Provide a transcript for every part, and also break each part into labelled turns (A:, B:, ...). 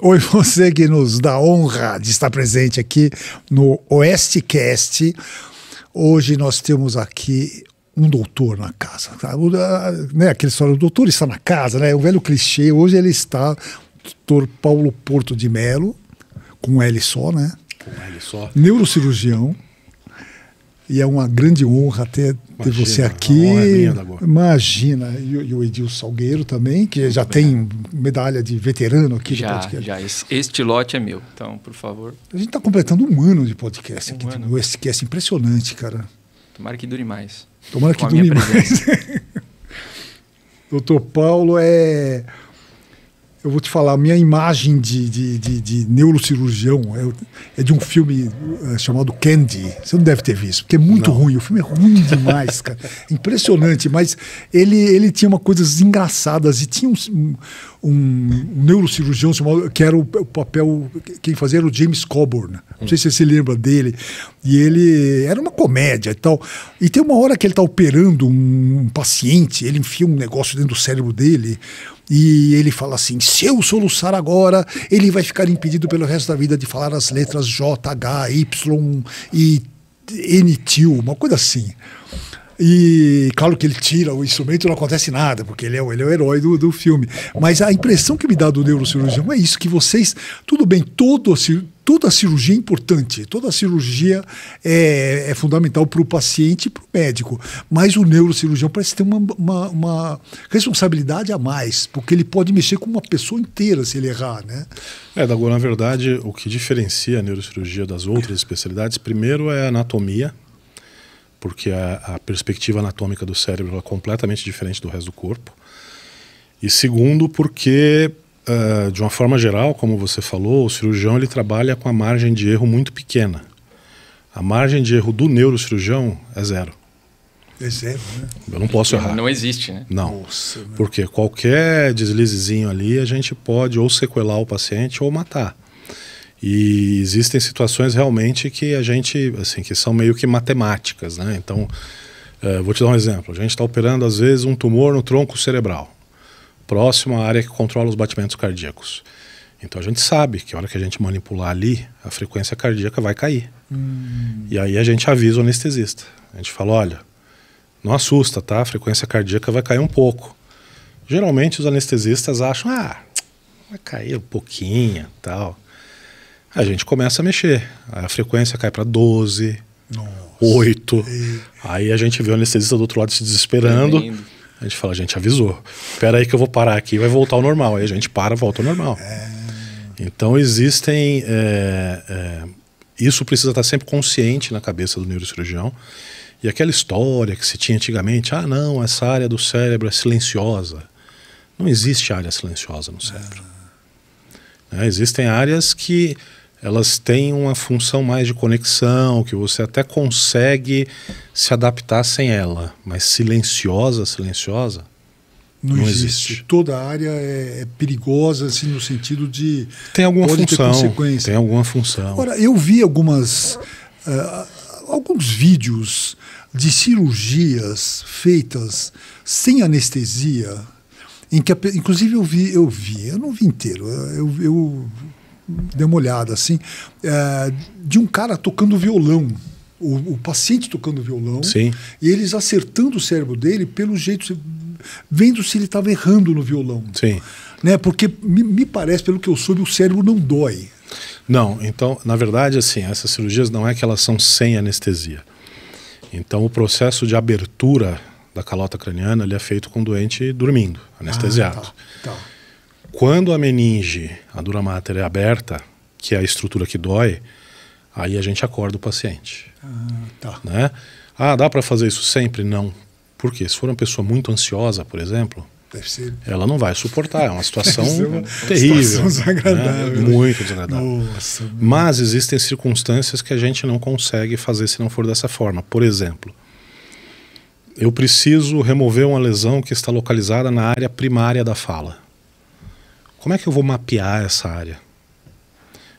A: Oi, você que nos dá honra de estar presente aqui no Oestecast. Hoje nós temos aqui um doutor na casa. Ah, ah, né, aquela história, o doutor está na casa, né? O velho clichê. Hoje ele está, doutor Paulo Porto de Melo, com L só, né? Com L só. Neurocirurgião e é uma grande honra ter, ter Imagina, você aqui. É Imagina, e, e, o Edil Salgueiro também, que já tem medalha de veterano aqui já, podcast.
B: Já, este lote é meu, então, por favor.
A: A gente está completando um ano de podcast um aqui. Ano. Um é impressionante, cara.
B: Tomara que dure mais.
A: Tomara Com que dure mais. Doutor Paulo é eu vou te falar, a minha imagem de, de, de, de neurocirurgião é, é, de um filme é, chamado Candy. Você não deve ter visto, porque é muito não. ruim. O filme é ruim demais, cara. Impressionante, mas ele, ele tinha uma coisas engraçadas e tinha um, um, um neurocirurgião chamado, que era o, o, papel, quem fazia era o James Coburn. Não hum. sei se você se lembra dele. E ele era uma comédia e tal. E tem uma hora que ele está operando um, um paciente, ele enfia um negócio dentro do cérebro dele e ele fala assim: se eu soluçar agora, ele vai ficar impedido pelo resto da vida de falar as letras J, H, Y e N-til, uma coisa assim. E claro que ele tira o instrumento e não acontece nada, porque ele é, ele é o herói do, do filme. Mas a impressão que me dá do neurocirurgião é isso: que vocês, tudo bem, todo, toda cirurgia é importante, toda cirurgia é, é fundamental para o paciente e para o médico, mas o neurocirurgião parece ter uma, uma, uma, responsabilidade a mais, porque ele pode mexer com uma pessoa inteira se ele errar, né?
C: É, agora na verdade, o que diferencia a neurocirurgia das outras especialidades, primeiro é a anatomia, porque a, a perspectiva anatômica do cérebro é completamente diferente do resto do corpo. E segundo, porque uh, de uma forma geral, como você falou, o cirurgião ele trabalha com a margem de erro muito pequena. A margem de erro do neurocirurgião é zero.
A: É zero, né? Eu não posso errar. Não existe, né? Não. Nossa, né?
C: Porque qualquer deslizezinho ali, a gente pode ou sequelar o paciente ou matar. E existem situações realmente que a gente, assim, que são meio que matemáticas, né? Então, uh, vou te dar um exemplo. A gente está operando, às vezes, um tumor no tronco cerebral próximo à área que controla os batimentos cardíacos. Então a gente sabe que a hora que a gente manipular ali, a frequência cardíaca vai cair. Hum. E aí a gente avisa o anestesista. A gente fala: olha, não assusta, tá? A frequência cardíaca vai cair um pouco. Geralmente os anestesistas acham: ah, vai cair um pouquinho tal. A gente começa a mexer. A frequência cai para 12, Nossa. 8. Aí a gente vê o anestesista do outro lado se desesperando. Tremendo a gente fala, a gente avisou. Espera aí que eu vou parar aqui, vai voltar ao normal. Aí a gente para, volta ao normal. É... Então existem... É, é, isso precisa estar sempre consciente na cabeça do neurocirurgião. E aquela história que se tinha antigamente, ah não, essa área do cérebro é silenciosa. Não existe área silenciosa no cérebro. Ah. Né? Existem áreas que elas têm uma função mais de conexão, que você até consegue se adaptar sem ela. Mas silenciosa, silenciosa,
A: não, não existe. existe. Toda área é, é perigosa, assim, no sentido de. Tem alguma função.
C: Tem alguma função. Agora,
A: eu vi algumas. Uh, alguns vídeos de cirurgias feitas sem anestesia, em que, inclusive eu vi, eu vi, eu não vi inteiro, eu, eu dei uma olhada assim, é, de um cara tocando violão. O, o paciente tocando violão Sim. e eles acertando o cérebro dele pelo jeito vendo se ele estava errando no violão. Sim. Né? Porque me, me, parece, pelo que eu soube, o cérebro não dói.
C: Não, então, na verdade, assim, essas cirurgias não é que elas são sem anestesia. Então, o processo de abertura da calota craniana ele é feito com o doente dormindo, ah, anestesiado. Ah, tá, tá. Quando a meninge, a dura mater, é aberta, que é a estrutura que dói, aí a gente acorda o paciente.
A: Ah, tá.
C: Né? Ah, dá para fazer isso sempre? Não. Por quê? Se for uma pessoa muito ansiosa, por exemplo, ela não vai suportar. É uma situação uma terrível. Situação né? desagradável. Né? Muito desagradável. Nossa, Mas existem circunstâncias que a gente não consegue fazer se não for dessa forma. Por exemplo, eu preciso remover uma lesão que está localizada na área primária da fala. Como é que eu vou mapear essa área?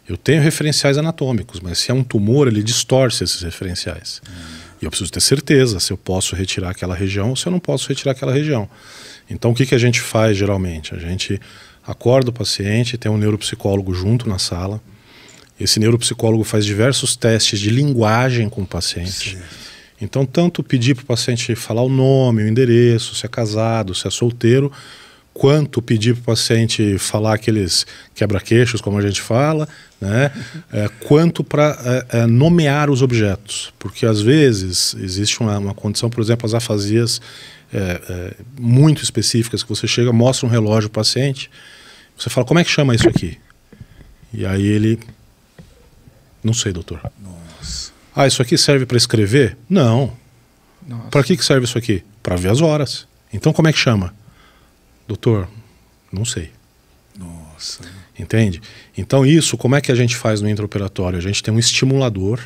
C: Eu tenho referenciais anatômicos, mas se é um tumor, ele distorce esses referenciais. Hum. E eu preciso ter certeza se eu posso retirar aquela região ou se eu não posso retirar aquela região. Então, o que, que a gente faz geralmente? A gente acorda o paciente, tem um neuropsicólogo junto na sala. Esse neuropsicólogo faz diversos testes de linguagem com o paciente. Sim. Então, tanto pedir para o paciente falar o nome, o endereço, se é casado, se é solteiro, quanto pedir para o paciente falar aqueles quebra-queixos, como a gente fala, né? É, quanto para é, é, nomear os objetos. Porque às vezes existe uma, uma condição, por exemplo, as afasias é, é muito específicas, que você chega, mostra um relógio para o paciente, você fala, como é que chama isso aqui? E aí ele. Não sei, doutor. Nossa. Ah, isso aqui serve para escrever? Não. Para que, que serve isso aqui? Para ver as horas. Então como é que chama? Doutor, não sei.
A: Nossa.
C: Entende? Então, isso, como é que a gente faz no intraoperatório? A gente tem um estimulador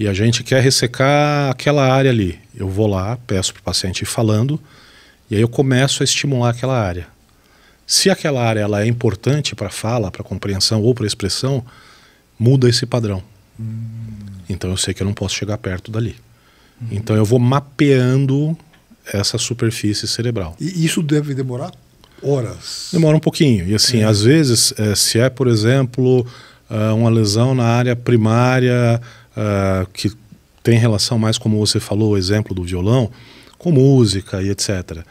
C: e a gente quer ressecar aquela área ali. Eu vou lá, peço para o paciente ir falando e aí eu começo a estimular aquela área. Se aquela área ela é importante para fala, para compreensão ou para expressão, muda esse padrão. Hum. Então eu sei que eu não posso chegar perto dali. Uhum. Então eu vou mapeando essa superfície cerebral.
A: E isso deve demorar horas? Demora
C: um pouquinho. E assim, é. às vezes, é, se é, por exemplo, é, uma lesão na área primária é, que tem relação mais, como você falou, o exemplo do violão, com música e etc.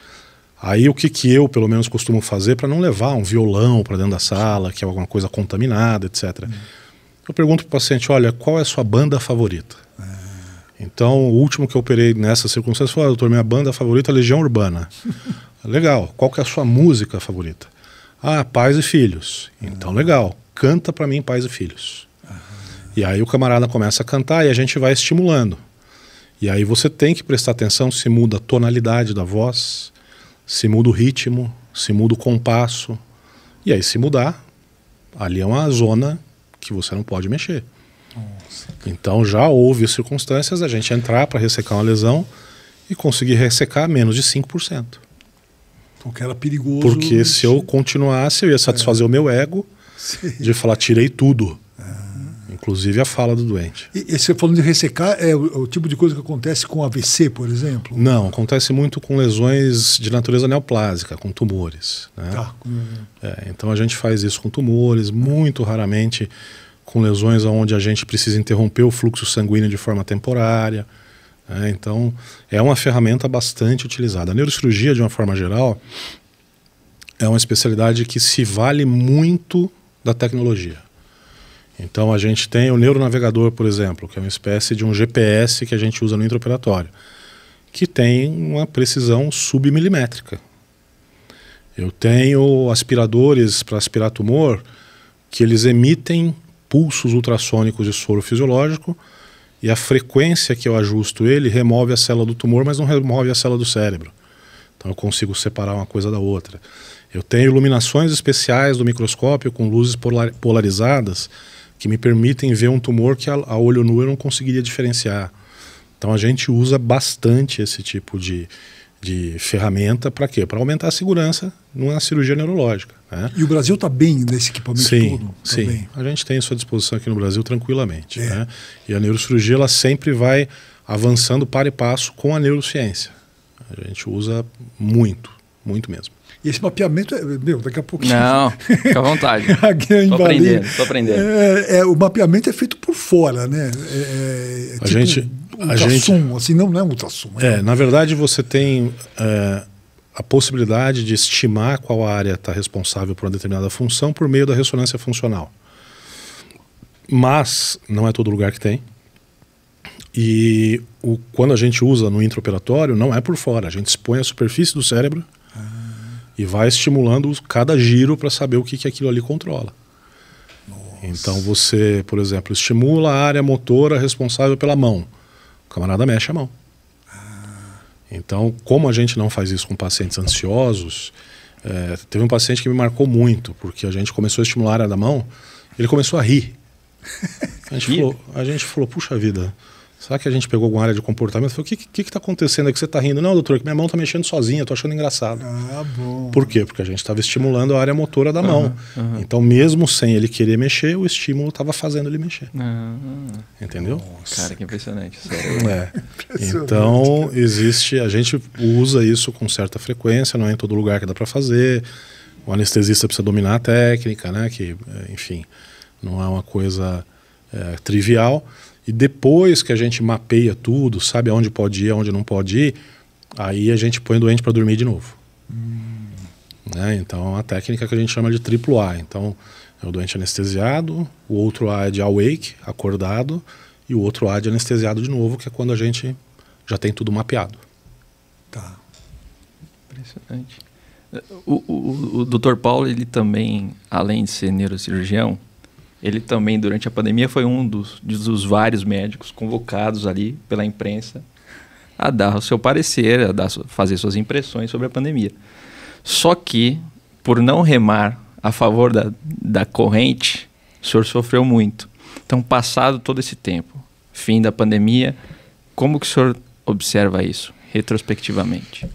C: Aí o que, que eu, pelo menos, costumo fazer para não levar um violão para dentro da sala, que é alguma coisa contaminada, etc. Hum. Eu pergunto para o paciente, olha, qual é a sua banda favorita? É. Então, o último que eu operei nessa circunstância foi, ah, doutor, minha banda favorita é Legião Urbana. legal. Qual que é a sua música favorita? Ah, Pais e Filhos. Então, uhum. legal. Canta para mim Pais e Filhos. Uhum. E aí o camarada começa a cantar e a gente vai estimulando. E aí você tem que prestar atenção se muda a tonalidade da voz, se muda o ritmo, se muda o compasso. E aí se mudar, ali é uma zona que você não pode mexer. Então já houve circunstâncias da gente entrar para ressecar uma lesão e conseguir ressecar menos de 5%. Porque
A: então, era perigoso. Porque se
C: eu continuasse, eu ia satisfazer é. o meu ego Sim. de falar, tirei tudo. Ah. Inclusive a fala do doente.
A: E, e você falando de ressecar, é o, o, tipo de coisa que acontece com AVC, por exemplo?
C: Não, acontece muito com lesões de natureza neoplásica, com tumores. Né? Tá. É, então a gente faz isso com tumores, muito raramente com lesões onde a gente precisa interromper o fluxo sanguíneo de forma temporária. Né? Então, é uma ferramenta bastante utilizada. A neurocirurgia, de uma forma geral, é uma especialidade que se vale muito da tecnologia. Então, a gente tem o neuronavegador, por exemplo, que é uma espécie de um GPS que a gente usa no intraoperatório, que tem uma precisão submilimétrica. Eu tenho aspiradores para aspirar tumor que eles emitem pulsos ultrassônicos de soro fisiológico e a frequência que eu ajusto ele remove a célula do tumor, mas não remove a célula do cérebro. Então eu consigo separar uma coisa da outra. Eu tenho iluminações especiais do microscópio com luzes polarizadas que me permitem ver um tumor que a, a olho nu eu não conseguiria diferenciar. Então a gente usa bastante esse tipo de, de ferramenta para quê? Para aumentar a segurança numa cirurgia neurológica.
A: Né? E o Brasil está bem nesse equipamento sim, todo? Tá sim, bem.
C: a gente tem isso à disposição aqui no Brasil tranquilamente. É. Né? E a neurocirurgia ela sempre vai avançando para e passo com a neurociência. A gente usa muito, muito mesmo.
A: E esse mapeamento é, meu, daqui a pouquinho. Não, fica
C: à vontade. Estou aprendendo, Estou aprendendo.
A: É, é, o mapeamento é feito por fora, né? É, é a tipo... gente ultrassom, gente... assim, não, não é um ultrassom. É, é,
C: na verdade você tem é, a possibilidade de estimar qual área está responsável por uma determinada função por meio da ressonância funcional. Mas não é todo lugar que tem. E o, quando a gente usa no intraoperatório, não é por fora. A gente expõe a superfície do cérebro ah. e vai estimulando cada giro para saber o que, que aquilo ali controla. Nossa. Então você, por exemplo, estimula a área motora responsável pela mão camarada mexe a mão. Então, como a gente não faz isso com pacientes ansiosos, é, teve um paciente que me marcou muito, porque a gente começou a estimular a área da mão, ele começou a rir. A gente, falou, a gente falou, puxa vida, Será que a gente pegou alguma área de comportamento? Falei, o que está acontecendo? aqui? que você está rindo? Não, doutor, é que minha mão está mexendo sozinha, estou achando engraçado. Ah, bom. Por quê? Porque a gente estava estimulando a área motora da uhum, mão. Uhum. Então, mesmo sem ele querer mexer, o estímulo estava fazendo ele mexer. Uhum.
B: Entendeu? Nossa. Cara, que impressionante. É. impressionante.
C: Então, existe. A gente usa isso com certa frequência, não é em todo lugar que dá para fazer. O anestesista precisa dominar a técnica, né? Que, é, enfim, não é uma coisa é, trivial. E depois que a gente mapeia tudo, sabe aonde pode ir, aonde não pode ir, aí a gente põe o doente para dormir de novo. Hum. Né? Então, é uma técnica que a gente chama de triplo A. Então, é o doente anestesiado, o outro A é de awake, acordado, e o outro A de anestesiado de novo, que é quando a gente já tem tudo mapeado. Tá. Impressionante.
B: O, o, o, o Dr. Paulo, ele também, além de ser neurocirurgião, ele também, durante a pandemia, foi um dos, dos vários médicos convocados ali pela imprensa a dar o seu parecer, a dar, fazer suas impressões sobre a pandemia. Só que, por não remar a favor da, da corrente, o senhor sofreu muito. Então, passado todo esse tempo, fim da pandemia, como que o senhor observa isso retrospectivamente?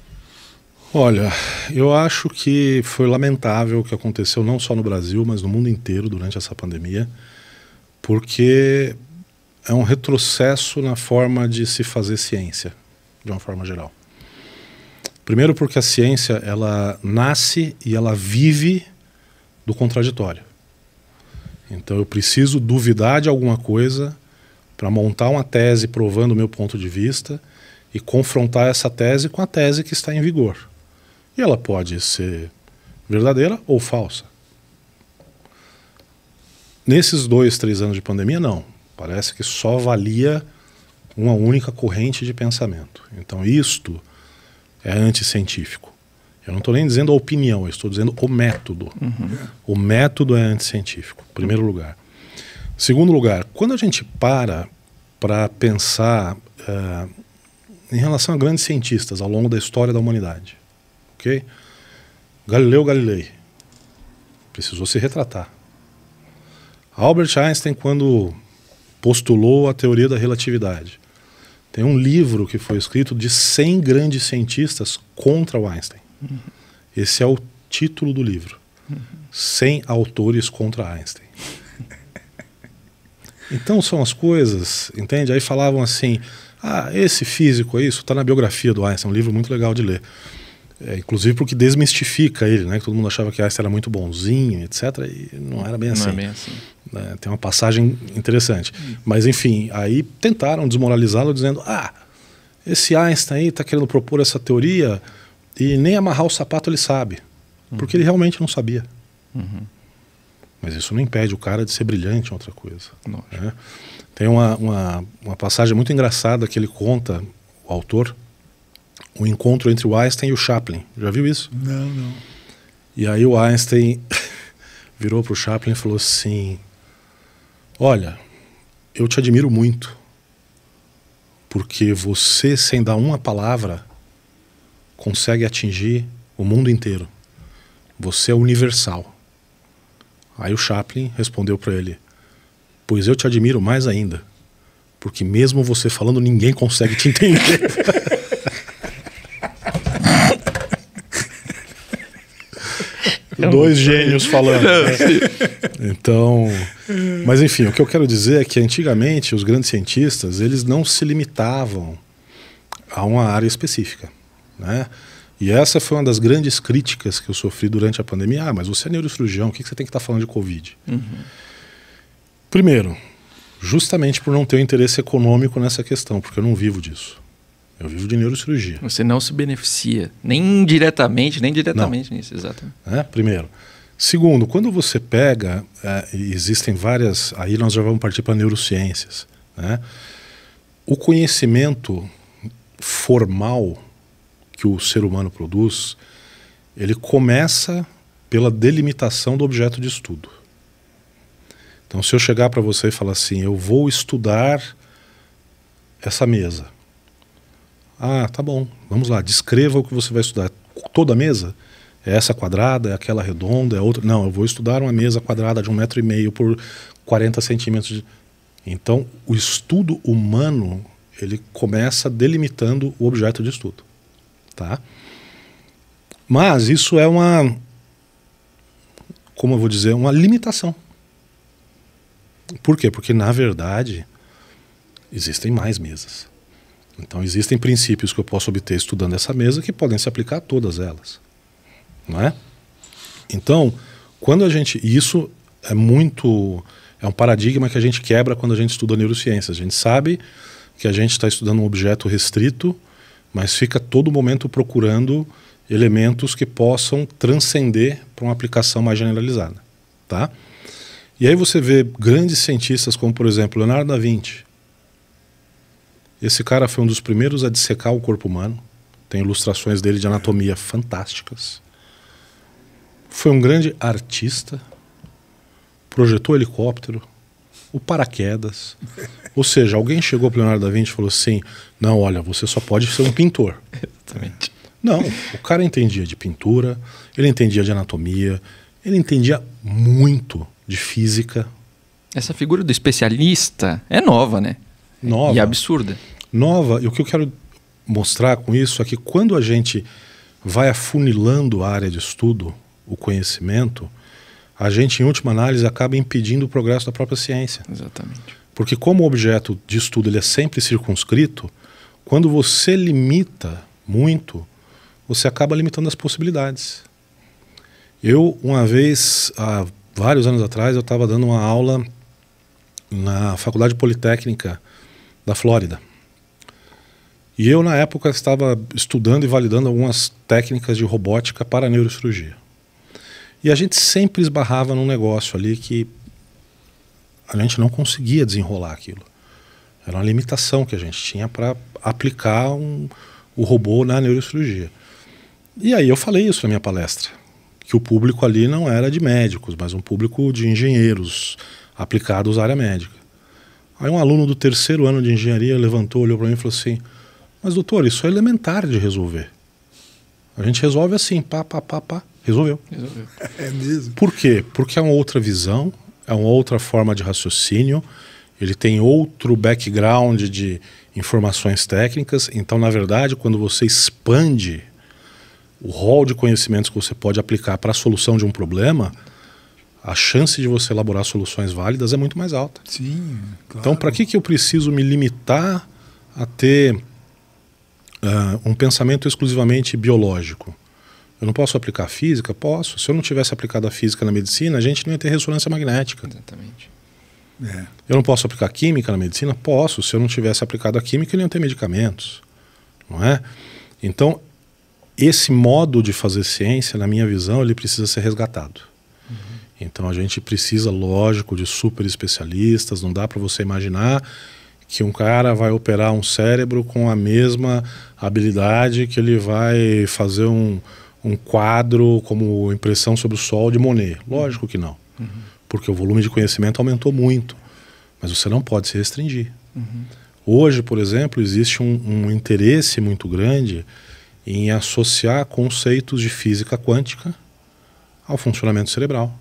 C: Olha, eu acho que foi lamentável o que aconteceu não só no Brasil, mas no mundo inteiro durante essa pandemia, porque é um retrocesso na forma de se fazer ciência, de uma forma geral. Primeiro porque a ciência, ela nasce e ela vive do contraditório. Então eu preciso duvidar de alguma coisa para montar uma tese provando o meu ponto de vista e confrontar essa tese com a tese que está em vigor. E ela pode ser verdadeira ou falsa. Nesses dois, três anos de pandemia, não. Parece que só valia uma única corrente de pensamento. Então, isto é anticientífico. Eu não estou nem dizendo a opinião, eu estou dizendo o método. Uhum. O método é anticientífico, em primeiro lugar. Segundo lugar, quando a gente para para pensar uh, em relação a grandes cientistas ao longo da história da humanidade, Ok? Galileu Galilei precisou se retratar. Albert Einstein, quando postulou a teoria da relatividade, tem um livro que foi escrito de 100 grandes cientistas contra o Einstein. Uhum. Esse é o título do livro. Uhum. 100 autores contra Einstein. então são as coisas, entende? Aí falavam assim: ah, esse físico aí, isso está na biografia do Einstein, um livro muito legal de ler. É, inclusive porque desmistifica ele, né? Que todo mundo achava que Einstein era muito bonzinho, etc. E não era bem assim. Não é assim. bem assim. É, tem uma passagem interessante. Hum. Mas enfim, aí tentaram desmoralizá-lo dizendo: ah, esse Einstein aí está querendo propor essa teoria e nem amarrar o sapato ele sabe. Uhum. Porque ele realmente não sabia. Uhum. Mas isso não impede o cara de ser brilhante em outra coisa. Né? Tem uma, uma, uma passagem muito engraçada que ele conta, o autor, o encontro entre o Einstein e o Chaplin. Já viu isso? Não, não. E aí o Einstein virou para o Chaplin e falou assim: Olha, eu te admiro muito, porque você, sem dar uma palavra, consegue atingir o mundo inteiro. Você é universal. Aí o Chaplin respondeu para ele: Pois eu te admiro mais ainda, porque mesmo você falando, ninguém consegue te entender. É dois gênios falando. Né? Então, mas enfim, o que eu quero dizer é que antigamente os grandes cientistas eles não se limitavam a uma área específica, né? E essa foi uma das grandes críticas que eu sofri durante a pandemia. Ah, mas você é neurocirurgião, o que você tem que estar tá falando de Covid? Uhum. Primeiro, justamente por não ter um interesse econômico nessa questão, porque eu não vivo disso. Eu vivo de neurocirurgia. Você
B: não se beneficia, nem diretamente, nem diretamente nisso, exatamente.
C: É, primeiro. Segundo, quando você pega, é, existem várias. Aí nós já vamos partir para neurociências. Né? O conhecimento formal que o ser humano produz, ele começa pela delimitação do objeto de estudo. Então, se eu chegar para você e falar assim, eu vou estudar essa mesa ah, tá bom, vamos lá, descreva o que você vai estudar. Toda a mesa? É essa quadrada, é aquela redonda, é outra. Não, eu vou estudar uma mesa quadrada de um metro e meio por 40 centímetros. De... Então, o estudo humano ele começa delimitando o objeto de estudo, tá? Mas isso é uma, como eu vou dizer, uma limitação. Por quê? Porque na verdade existem mais mesas. Então existem princípios que eu posso obter estudando essa mesa que podem se aplicar a todas elas, não é? Então, quando a gente isso é muito é um paradigma que a gente quebra quando a gente estuda neurociência. A gente sabe que a gente está estudando um objeto restrito, mas fica todo momento procurando elementos que possam transcender para uma aplicação mais generalizada, tá? E aí você vê grandes cientistas como, por exemplo, Leonardo da Vinci, esse cara foi um dos primeiros a dissecar o corpo humano. Tem ilustrações dele de anatomia fantásticas. Foi um grande artista. Projetou helicóptero, o paraquedas. Ou seja, alguém chegou para Leonardo da Vinci e falou assim: "Não, olha, você só pode ser um pintor". Exatamente. Não, o cara entendia de pintura, ele entendia de anatomia, ele entendia muito de física.
B: Essa figura do especialista é
C: nova, né? Nova. E absurda. Nova. E o que eu quero mostrar com isso é que quando a gente vai afunilando a área de estudo, o conhecimento, a gente, em última análise, acaba impedindo o progresso da própria ciência. Exatamente. Porque como o objeto de estudo ele é sempre circunscrito, quando você limita muito, você acaba limitando as possibilidades. Eu, uma vez, há vários anos atrás, eu estava dando uma aula na Faculdade Politécnica da Flórida. E eu, na época, estava estudando e validando algumas técnicas de robótica para neurocirurgia. E a gente sempre esbarrava num negócio ali que a gente não conseguia desenrolar aquilo. Era uma limitação que a gente tinha para aplicar um, o robô na neurocirurgia. E aí eu falei isso na minha palestra, que o público ali não era de médicos, mas um público de engenheiros aplicados à área médica. Aí um aluno do terceiro ano de engenharia levantou, olhou para mim e falou assim: Mas doutor, isso é elementar de resolver. A gente resolve assim, pá, pá, pá, pá. Resolveu.
A: Resolveu. É mesmo.
C: Por quê? Porque é uma outra visão, é uma outra forma de raciocínio, ele tem outro background de informações técnicas. Então, na verdade, quando você expande o rol de conhecimentos que você pode aplicar para a solução de um problema, a chance de você elaborar soluções válidas é muito mais alta. Sim. Então, claro. Então, para que, que eu preciso me limitar a ter uh, um pensamento exclusivamente biológico? Eu não posso aplicar física? Posso. Se eu não tivesse aplicado a física na medicina, a gente não ia ter ressonância magnética. Exatamente. É. Eu não posso aplicar química na medicina? Posso. Se eu não tivesse aplicado a química, eu não ia ter medicamentos. Não é? Então, esse modo de fazer ciência, na minha visão, ele precisa ser resgatado. Então a gente precisa, lógico, de super especialistas. Não dá para você imaginar que um cara vai operar um cérebro com a mesma habilidade que ele vai fazer um, um quadro como impressão sobre o sol de Monet. Lógico que não, uhum. porque o volume de conhecimento aumentou muito. Mas você não pode se restringir. Uhum. Hoje, por exemplo, existe um, um interesse muito grande em associar conceitos de física quântica ao funcionamento cerebral.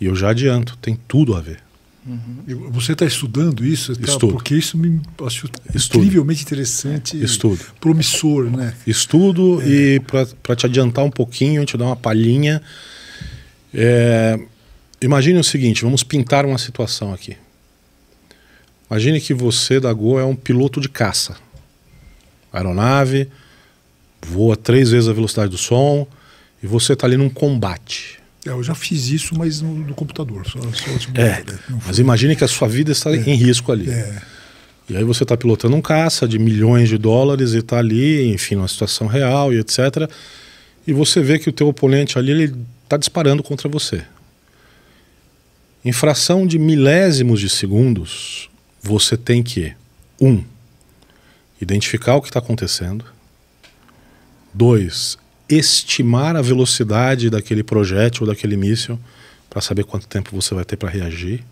C: E eu já adianto, tem tudo a ver.
A: Uhum. Você está estudando isso? Tá, Estudo. Porque isso me acho Estudo. incrivelmente interessante Estudo. promissor, né?
C: Estudo é. e para te adiantar um pouquinho, te dar uma palhinha. É, imagine o seguinte, vamos pintar uma situação aqui. Imagine que você, da Dago, é um piloto de caça. Aeronave, voa três vezes a velocidade do som e você está ali num combate
A: é, eu já fiz isso, mas no, no computador. Só, só é, né? mas
C: imagine que a sua vida está é. em risco ali. É. E aí você está pilotando um caça de milhões de dólares e está ali, enfim, numa situação real e etc. E você vê que o teu oponente ali está disparando contra você. Em fração de milésimos de segundos, você tem que um identificar o que está acontecendo, dois estimar a velocidade daquele projétil, ou daquele míssil, para saber quanto tempo você vai ter para reagir.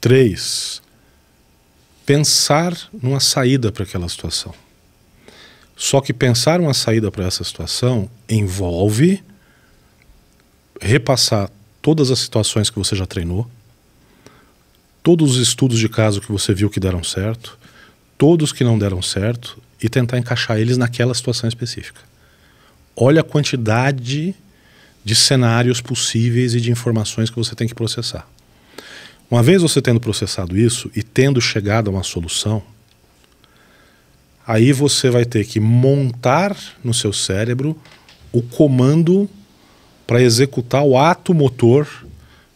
C: Três, pensar numa saída para aquela situação. Só que pensar uma saída para essa situação envolve repassar todas as situações que você já treinou, todos os estudos de caso que você viu que deram certo, todos que não deram certo e tentar encaixar eles naquela situação específica olha a quantidade de cenários possíveis e de informações que você tem que processar. Uma vez você tendo processado isso e tendo chegado a uma solução, aí você vai ter que montar no seu cérebro o comando para executar o ato motor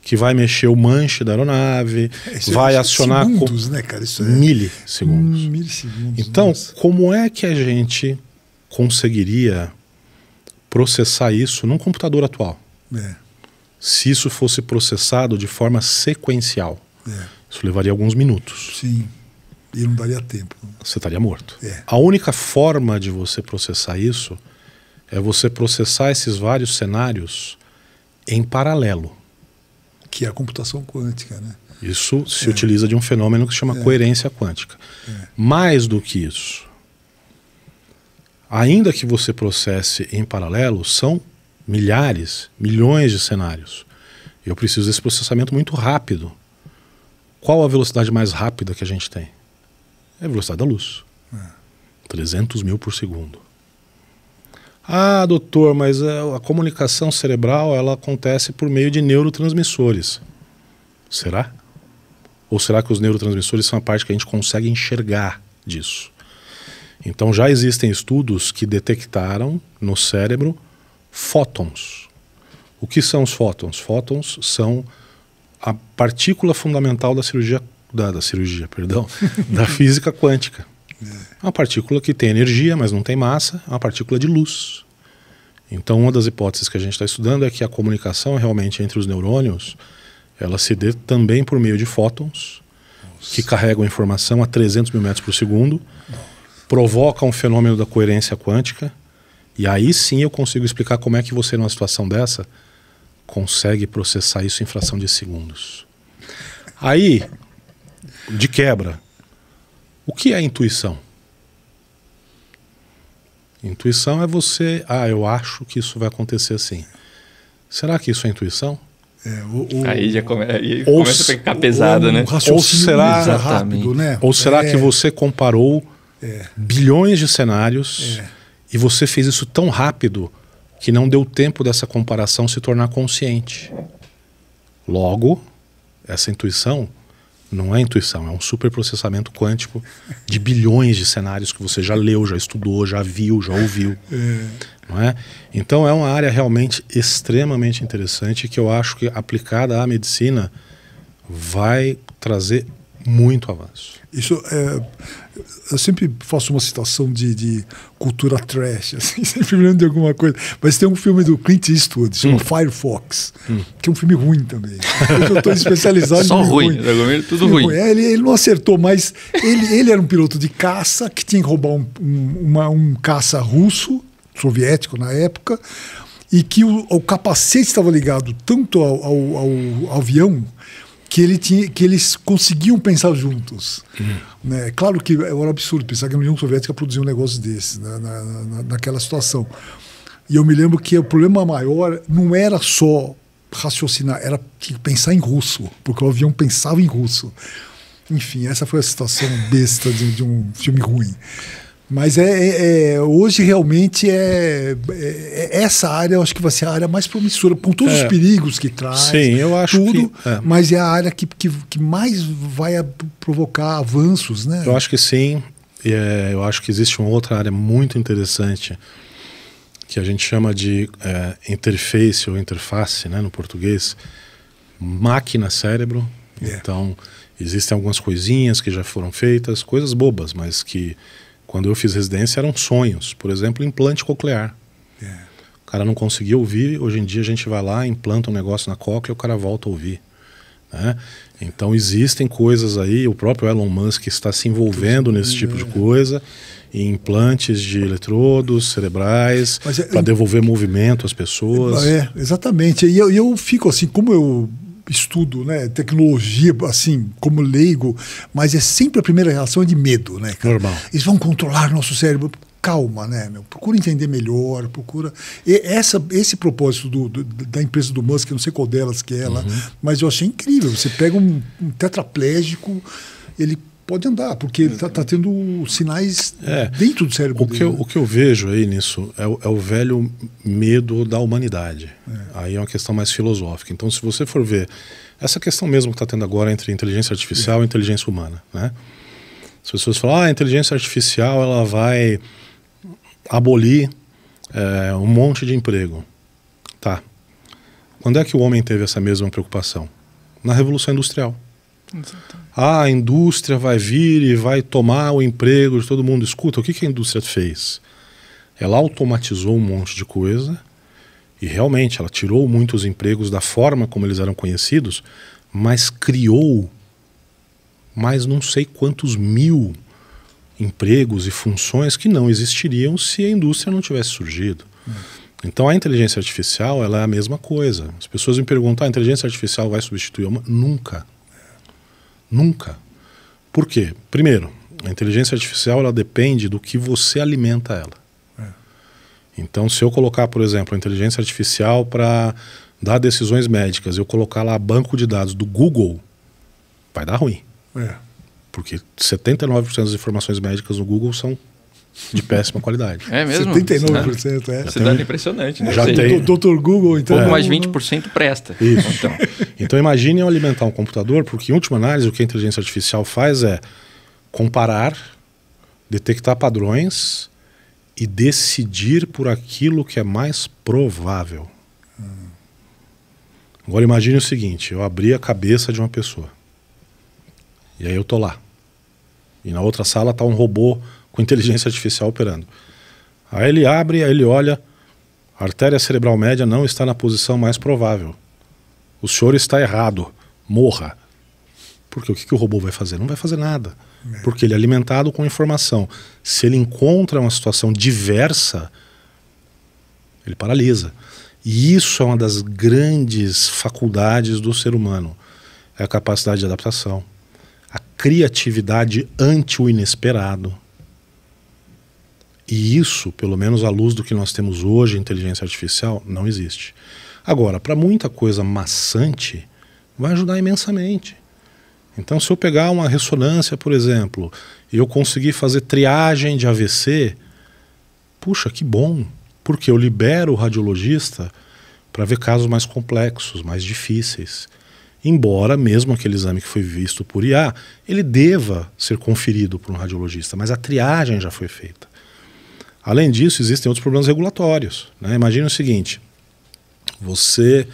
C: que vai mexer o manche da aeronave, é, é vai é acionar segundos,
A: com... né, cara? Isso é...
C: milissegundos. Hum, milissegundos. Então, nossa. como é que a gente conseguiria processar isso num computador atual. É. Se isso fosse processado de forma sequencial, é. isso levaria alguns minutos. Sim. E não daria tempo. Você estaria morto. É. A única forma de você processar isso é você processar esses vários cenários em paralelo.
A: Que é a computação quântica, né?
C: Isso se é. utiliza de um fenômeno que se chama é. coerência quântica. É. Mais do que isso, ainda que você processe em paralelo, são milhares, milhões de cenários. Eu preciso desse processamento muito rápido. Qual a velocidade mais rápida que a gente tem? É a velocidade da luz. É. 300 mil por segundo. Ah, doutor, mas a comunicação cerebral ela acontece por meio de neurotransmissores. Será? Ou será que os neurotransmissores são a parte que a gente consegue enxergar disso? Então já existem estudos que detectaram no cérebro fótons. O que são os fótons? Fótons são a partícula fundamental da cirurgia da, da cirurgia, perdão, da física quântica. É uma partícula que tem energia, mas não tem massa, é uma partícula de luz. Então, uma das hipóteses que a gente está estudando é que a comunicação é realmente entre os neurônios ela se dê também por meio de fótons Nossa. que carregam informação a 300 mil metros por segundo. Nossa provoca um fenômeno da coerência quântica. E aí sim eu consigo explicar como é que você, numa situação dessa, consegue processar isso em fração de segundos. Aí, de quebra, o que é intuição? Intuição é você, ah, eu acho que isso vai acontecer assim. Será que isso é intuição?
B: É, o, o, aí já come, aí ou, começa a ficar pesado, né? Ou será, rápido, né? Ou será é. que
C: você comparou é. bilhões de cenários, é. e você fez isso tão rápido que não deu tempo dessa comparação se tornar consciente. Logo, essa intuição não é intuição, é um superprocessamento quântico de bilhões de cenários que você já leu, já estudou, já viu, já ouviu. É. Não é? Então é uma área realmente extremamente interessante que eu acho que aplicada à medicina vai trazer muito avanço.
A: Isso é, eu sempre faço uma citação de, de cultura trash, assim, sempre lembrando lembro de alguma coisa. Mas tem um filme do Clint Eastwood, chama hum. Firefox, hum. que é um filme ruim também. Eu estou especializado Só ruim, ruim. Né, tudo ruim. É, ele, ele, não acertou, mas ele, ele era um piloto de caça que tinha que roubar um, um, uma, um caça russo, soviético na época, e que o, o capacete estava ligado tanto ao, ao, ao avião que, ele tinha, que eles conseguiam pensar juntos. Uhum. Né? Claro que era é um absurdo pensar que a União Soviética produzia um negócio desse, né? na, na, naquela situação. E eu me lembro que o problema maior não era só raciocinar, era pensar em russo, porque o avião pensava em russo. Enfim, essa foi a situação besta de, de um filme ruim. Mas é, é, é, hoje realmente é, é, é, essa área, eu acho que vai ser a área mais promissora, com todos é. os perigos que traz. Sim, eu acho tudo, que, é. mas é a área que, que, que mais vai provocar avanços, né? Eu
C: acho que sim. eu acho que existe uma outra área muito interessante que a gente chama de interface ou interface, né, no português, máquina cérebro. Então existem algumas coisinhas que já foram feitas, coisas bobas, mas que quando eu fiz residência eram sonhos, por exemplo, implante coclear. É. O cara não conseguia ouvir, hoje em dia a gente vai lá, implanta um negócio na cóclea e o cara volta a ouvir. Né? Então existem coisas aí, o próprio Elon Musk está se envolvendo nesse tipo de é. coisa, em implantes de eletrodos cerebrais, é, para devolver movimento às pessoas. É,
A: exatamente. E eu, eu fico assim, como eu estudo, né, tecnologia, assim, como leigo, mas é sempre a primeira reação é de medo, né? Cara? Normal. Eles vão controlar nosso cérebro. Calma, né, meu? Procura entender melhor, procura. E essa, esse propósito do, do, da empresa do Musk, não sei qual delas que é uhum. mas eu achei incrível. Você pega um, um tetraplégico, ele pode andar, porque ele está tá tendo sinais
C: é, dentro do cérebro o dele, que Eu, né? O que eu vejo aí nisso é o, é o velho medo da humanidade. É. Aí é uma questão mais filosófica. Então, se você for ver essa questão mesmo que está tendo agora entre inteligência artificial e inteligência humana, né? As pessoas falam, ah, a inteligência artificial ela vai abolir é, um monte de emprego. Tá. Quando é que o homem teve essa mesma preocupação? Na Revolução Industrial. Exatamente ah, a indústria vai vir e vai tomar o emprego de todo mundo. Escuta, o que, que a indústria fez? Ela automatizou um monte de coisa e realmente ela tirou muitos empregos da forma como eles eram conhecidos, mas criou mais não sei quantos mil empregos e funções que não existiriam se a indústria não tivesse surgido. Hum. Então a inteligência artificial ela é a mesma coisa. As pessoas me perguntam: ah, a inteligência artificial vai substituir uma? Nunca. Nunca. Por quê? Primeiro, a inteligência artificial ela depende do que você alimenta ela. É. Então, se eu colocar, por exemplo, a inteligência artificial para dar decisões médicas, eu colocar lá banco de dados do Google, vai dar ruim. É. Porque 79% das informações médicas no Google são de péssima qualidade. É
A: mesmo? 79% é. é.
B: Esse é impressionante, né? Já tem. Doutor Google, então. Pouco mais 20% presta. Isso. Então,
C: então imagine eu alimentar um computador, porque em última análise o que a inteligência artificial faz é comparar, detectar padrões e decidir por aquilo que é mais provável. Agora imagine o seguinte, eu abri a cabeça de uma pessoa. E aí eu tô lá. E na outra sala tá um robô com inteligência artificial operando. Aí ele abre, aí ele olha, a artéria cerebral média não está na posição mais provável. O senhor está errado, morra. Porque o que, que o robô vai fazer? Não vai fazer nada. É. Porque ele é alimentado com informação. Se ele encontra uma situação diversa, ele paralisa. E isso é uma das grandes faculdades do ser humano: é a capacidade de adaptação, a criatividade ante o inesperado. E isso, pelo menos à luz do que nós temos hoje, inteligência artificial, não existe. Agora, para muita coisa maçante, vai ajudar imensamente. Então, se eu pegar uma ressonância, por exemplo, e eu conseguir fazer triagem de AVC, puxa, que bom, porque eu libero o radiologista para ver casos mais complexos, mais difíceis. Embora mesmo aquele exame que foi visto por IA, ele deva ser conferido por um radiologista, mas a triagem já foi feita. Além disso, existem outros problemas regulatórios. Né? Imagina o seguinte: você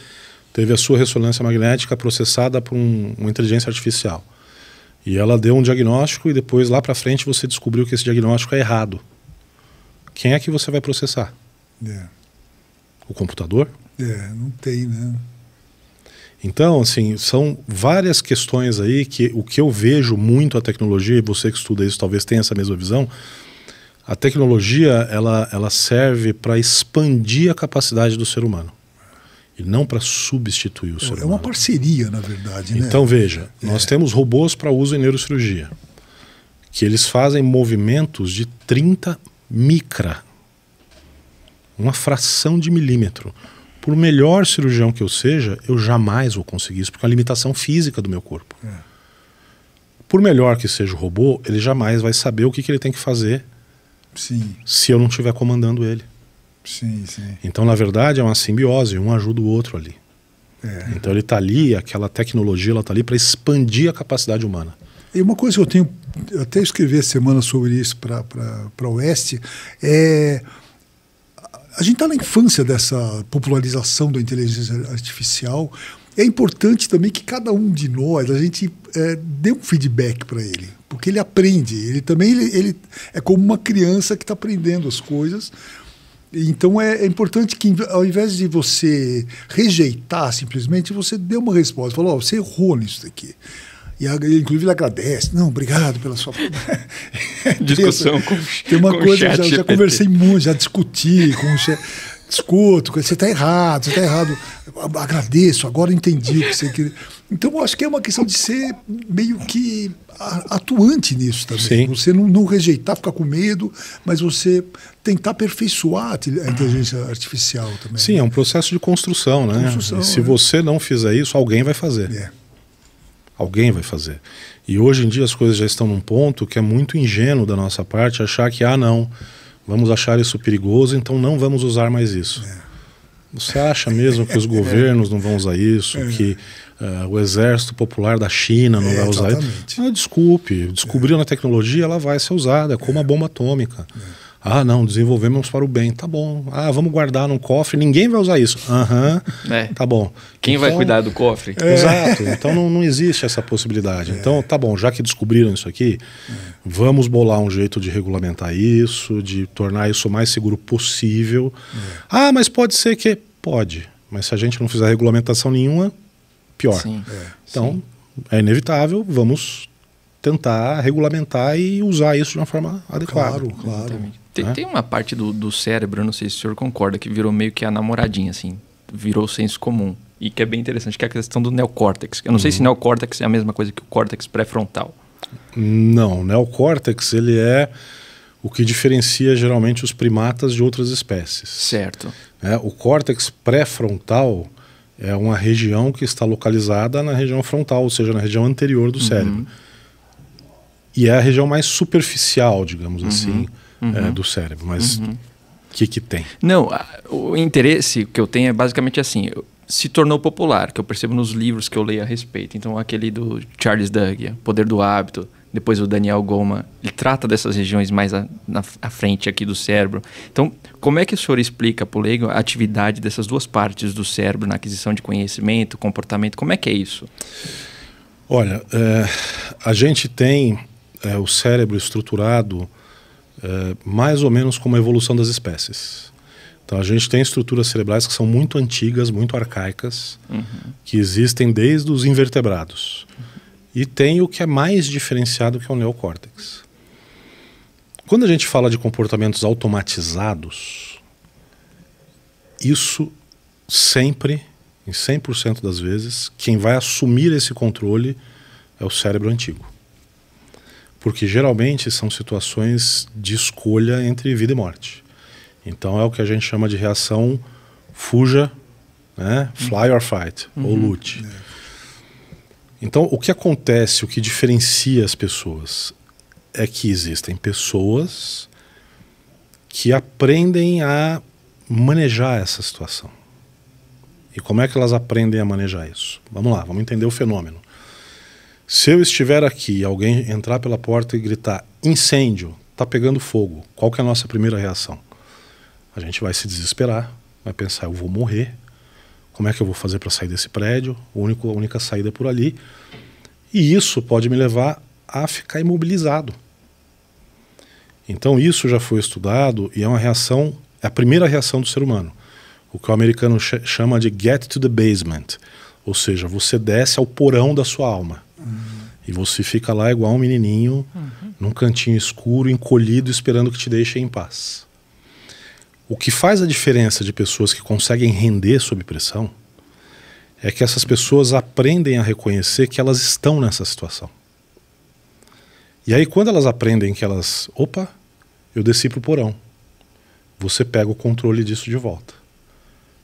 C: teve a sua ressonância magnética processada por um, uma inteligência artificial. E ela deu um diagnóstico e depois lá para frente você descobriu que esse diagnóstico é errado. Quem é que você vai processar? É. O computador?
A: É, não tem, né?
C: Então, assim, são várias questões aí que o que eu vejo muito a tecnologia, e você que estuda isso talvez tenha essa mesma visão, a tecnologia ela, ela serve para expandir a capacidade do ser humano e não para substituir o é, ser humano.
A: É uma parceria, na verdade. Né? Então veja,
C: é. nós temos robôs para uso em neurocirurgia, que eles fazem movimentos de 30 micra, uma fração de milímetro. Por melhor cirurgião que eu seja, eu jamais vou conseguir isso, porque é uma limitação física do meu corpo. É. Por melhor que seja o robô, ele jamais vai saber o que, que ele tem que fazer Sim. Se eu não estiver comandando ele. Sim, sim. Então, na verdade, é uma simbiose, um ajuda o outro ali. É. Então ele está ali, aquela tecnologia está ali para expandir a capacidade humana.
A: E uma coisa que eu tenho, eu até escrevi essa semana sobre isso para o Oeste, é a gente está na infância dessa popularização da inteligência artificial, é importante também que cada um de nós, a gente é, dê um feedback para ele, porque ele aprende. Ele também ele, ele é como uma criança que está aprendendo as coisas. Então é, é, importante que, ao invés de você rejeitar simplesmente, você dê uma resposta. Falou, oh, você errou nisso daqui. E inclusive ele agradece. Não, obrigado pela sua discussão. Tem, uma com coisa, já, já, conversei muito, já discuti com o chefe escuto você está errado, você está errado. Agradeço, agora entendi o que você queria. Então, eu acho que é uma questão de ser meio que atuante nisso também. Sim. Você não, não, rejeitar, ficar com medo, mas você tentar aperfeiçoar a inteligência artificial também.
C: Sim, né? é um processo de construção, né? Construção, se é. você não fizer isso, alguém vai fazer. É. Alguém vai fazer. E hoje em dia as coisas já estão num ponto que é muito ingênuo da nossa parte achar que, ah, não vamos achar isso perigoso, então não vamos usar mais isso. É. Você acha mesmo que os governos não vão usar isso, é. que uh, o Exército Popular da China não é, vai usar exatamente. isso? Ah, desculpe, é. descobriu na tecnologia, ela vai ser usada, como a é. bomba atômica. É. Ah, não, desenvolvemos para o bem. Tá bom. Ah, vamos guardar num cofre. Ninguém vai usar isso. Aham. Uhum, é. Tá bom. Quem então, vai cuidar
B: do cofre? É. Exato. Então
C: não, não existe essa possibilidade. É. Então, tá bom, já que descobriram isso aqui, vamos bolar um jeito de regulamentar isso, de tornar isso o mais seguro possível. É. Ah, mas pode ser que. Pode. Mas se a gente não fizer regulamentação nenhuma, pior. Sim. É. Então, Sim. é inevitável, vamos tentar regulamentar e usar isso de uma forma adequada. Claro, claro.
B: Tem, né? tem uma parte do, do cérebro, não sei se o senhor concorda, que virou meio que a namoradinha, assim, virou senso comum. E que é bem interessante, que é a questão do neocórtex. Eu não uhum. sei se uhum. neocórtex é a mesma coisa que o córtex pré-frontal.
C: Não, o neocórtex ele é o que diferencia geralmente os primatas de outras espécies. Certo. É, o córtex pré-frontal é uma região que está localizada na região frontal, ou seja, na região anterior do uhum. cérebro. E é a região mais superficial, digamos uhum, assim, uhum. É, do cérebro. Mas o uhum. que, que tem?
B: Não, o interesse que eu tenho é basicamente assim. Se tornou popular, que eu percebo nos livros que eu leio a respeito. Então, aquele do Charles Duhigg, Poder do Hábito, depois o Daniel Goleman, ele trata dessas regiões mais a, na, à frente aqui do cérebro. Então, como é que o senhor explica para o leigo a atividade dessas duas partes do cérebro na aquisição de conhecimento, comportamento? Como é que é isso?
C: Olha, é, a gente tem é, o cérebro estruturado é, mais ou menos como a evolução das espécies. Então a gente tem estruturas cerebrais que são muito antigas, muito arcaicas, uhum. que existem desde os invertebrados. Uhum. E tem o que é mais diferenciado que é o neocórtex. Quando a gente fala de comportamentos automatizados, isso sempre, em 100% das vezes, quem vai assumir esse controle é o cérebro antigo porque geralmente são situações de escolha entre vida e morte. Então é o que a gente chama de reação fuja, né? fly or fight, uhum. ou lute. É. Então o que acontece, o que diferencia as pessoas é que existem pessoas que aprendem a manejar essa situação. E como é que elas aprendem a manejar isso? Vamos lá, vamos entender o fenômeno. Se eu estiver aqui e alguém entrar pela porta e gritar incêndio, está pegando fogo, qual que é a nossa primeira reação? A gente vai se desesperar, vai pensar, eu vou morrer, como é que eu vou fazer para sair desse prédio? O único, a única saída é por ali. E isso pode me levar a ficar imobilizado. Então isso já foi estudado e é uma reação, é a primeira reação do ser humano. O que o americano chama de get to the basement, ou seja, você desce ao porão da sua alma. Uhum. E você fica lá igual um menininho, uhum. num cantinho escuro, encolhido, esperando que te deixem em paz. O que faz a diferença de pessoas que conseguem render sob pressão é que essas pessoas aprendem a reconhecer que elas estão nessa situação. E aí, quando elas aprendem que elas. Opa, eu desci pro porão. Você pega o controle disso de volta.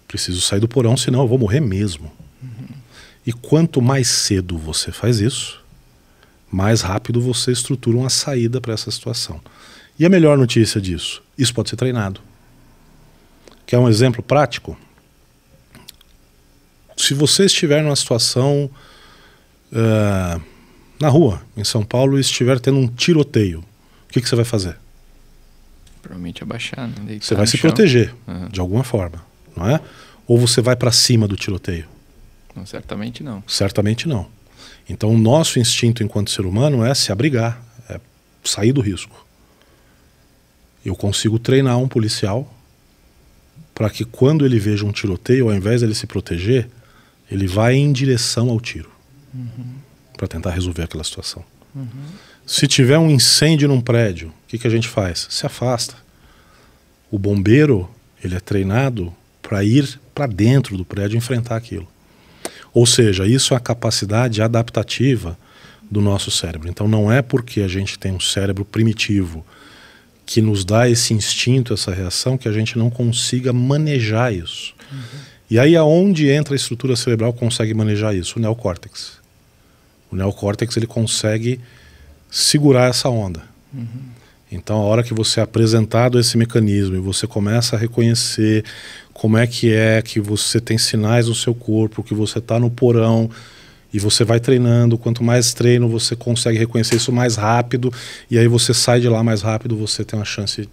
C: Preciso sair do porão, senão eu vou morrer mesmo. E quanto mais cedo você faz isso, mais rápido você estrutura uma saída para essa situação. E a melhor notícia disso? Isso pode ser treinado. Quer um exemplo prático? Se você estiver numa situação uh, na rua, em São Paulo, e estiver tendo um tiroteio, o que, que você vai fazer?
B: Provavelmente abaixar. Né? Você vai se chão. proteger,
C: uhum. de alguma forma, não é? Ou você vai para cima do tiroteio? Não, certamente não. Certamente não. Então, o nosso instinto enquanto ser humano é se abrigar, é sair do risco. Eu consigo treinar um policial para que quando ele veja um tiroteio, ao invés dele se proteger, ele vá em direção ao tiro uhum. para tentar resolver aquela situação. Uhum. Se tiver um incêndio num prédio, o que, que a gente faz? Se afasta. O bombeiro ele é treinado para ir para dentro do prédio enfrentar aquilo. Ou seja, isso é a capacidade adaptativa do nosso cérebro. Então não é porque a gente tem um cérebro primitivo que nos dá esse instinto, essa reação, que a gente não consiga manejar isso. Uhum. E aí aonde entra a estrutura cerebral que consegue manejar isso? O neocórtex. O neocórtex ele consegue segurar essa onda. Uhum. Então, a hora que você é apresentado esse mecanismo e você começa a reconhecer como é que é que você tem sinais no seu corpo, que você está no porão e você vai treinando, quanto mais treino você consegue reconhecer isso mais rápido e aí você sai de lá mais rápido, você tem uma chance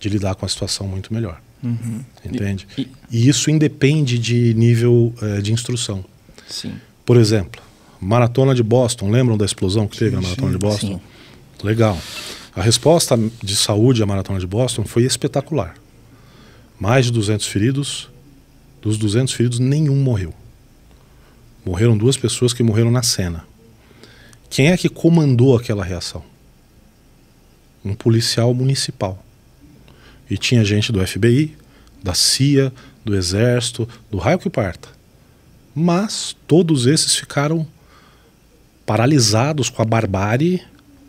C: de lidar com a situação muito melhor. Uhum. Entende? E, e... e, isso independe de nível eh, de instrução. Sim. Por exemplo, maratona de Boston, lembram da explosão que teve sim, na maratona sim, de Boston? Sim. Legal. A resposta de saúde à Maratona de Boston foi espetacular. Mais de 200 feridos. Dos 200 feridos, nenhum morreu. Morreram duas pessoas que morreram na cena. Quem é que comandou aquela reação? Um policial municipal. E tinha gente do FBI, da CIA, do Exército, do raio que parta. Mas todos esses ficaram paralisados com a barbárie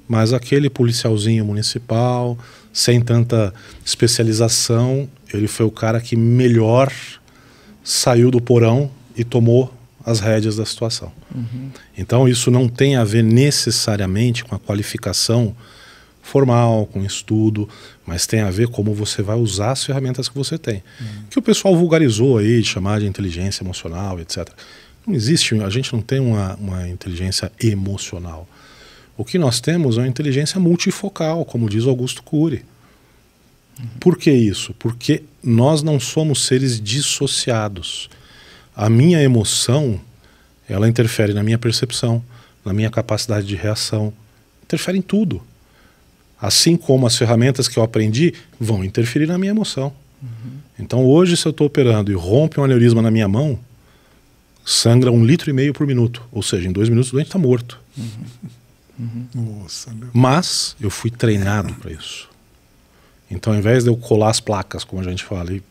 C: mas aquele policialzinho municipal, sem tanta especialização, ele foi o cara que melhor saiu do porão e tomou as rédeas da situação. Uhum. Então, isso não tem a ver necessariamente com a qualificação formal, com estudo, mas tem a ver como você vai usar as ferramentas que você tem. Uhum. Que o pessoal vulgarizou aí de chamar de inteligência emocional, etc. Não existe, a gente não tem uma, uma inteligência emocional. O que nós temos é uma inteligência multifocal, como diz Augusto Cury. Por que isso? Porque nós não somos seres dissociados. A minha emoção, ela interfere na minha percepção, na minha capacidade de reação, interfere em tudo. Assim como as ferramentas que eu aprendi vão interferir na minha emoção. Uhum. Então hoje, se eu estou operando e rompe um aneurisma na minha mão, sangra um litro e meio por minuto. Ou seja, em dois minutos o doente está morto. Uhum.
A: Uhum. Nossa,
C: meu. Mas eu fui treinado para isso. Então, ao invés de eu colar as placas, como a gente fala, e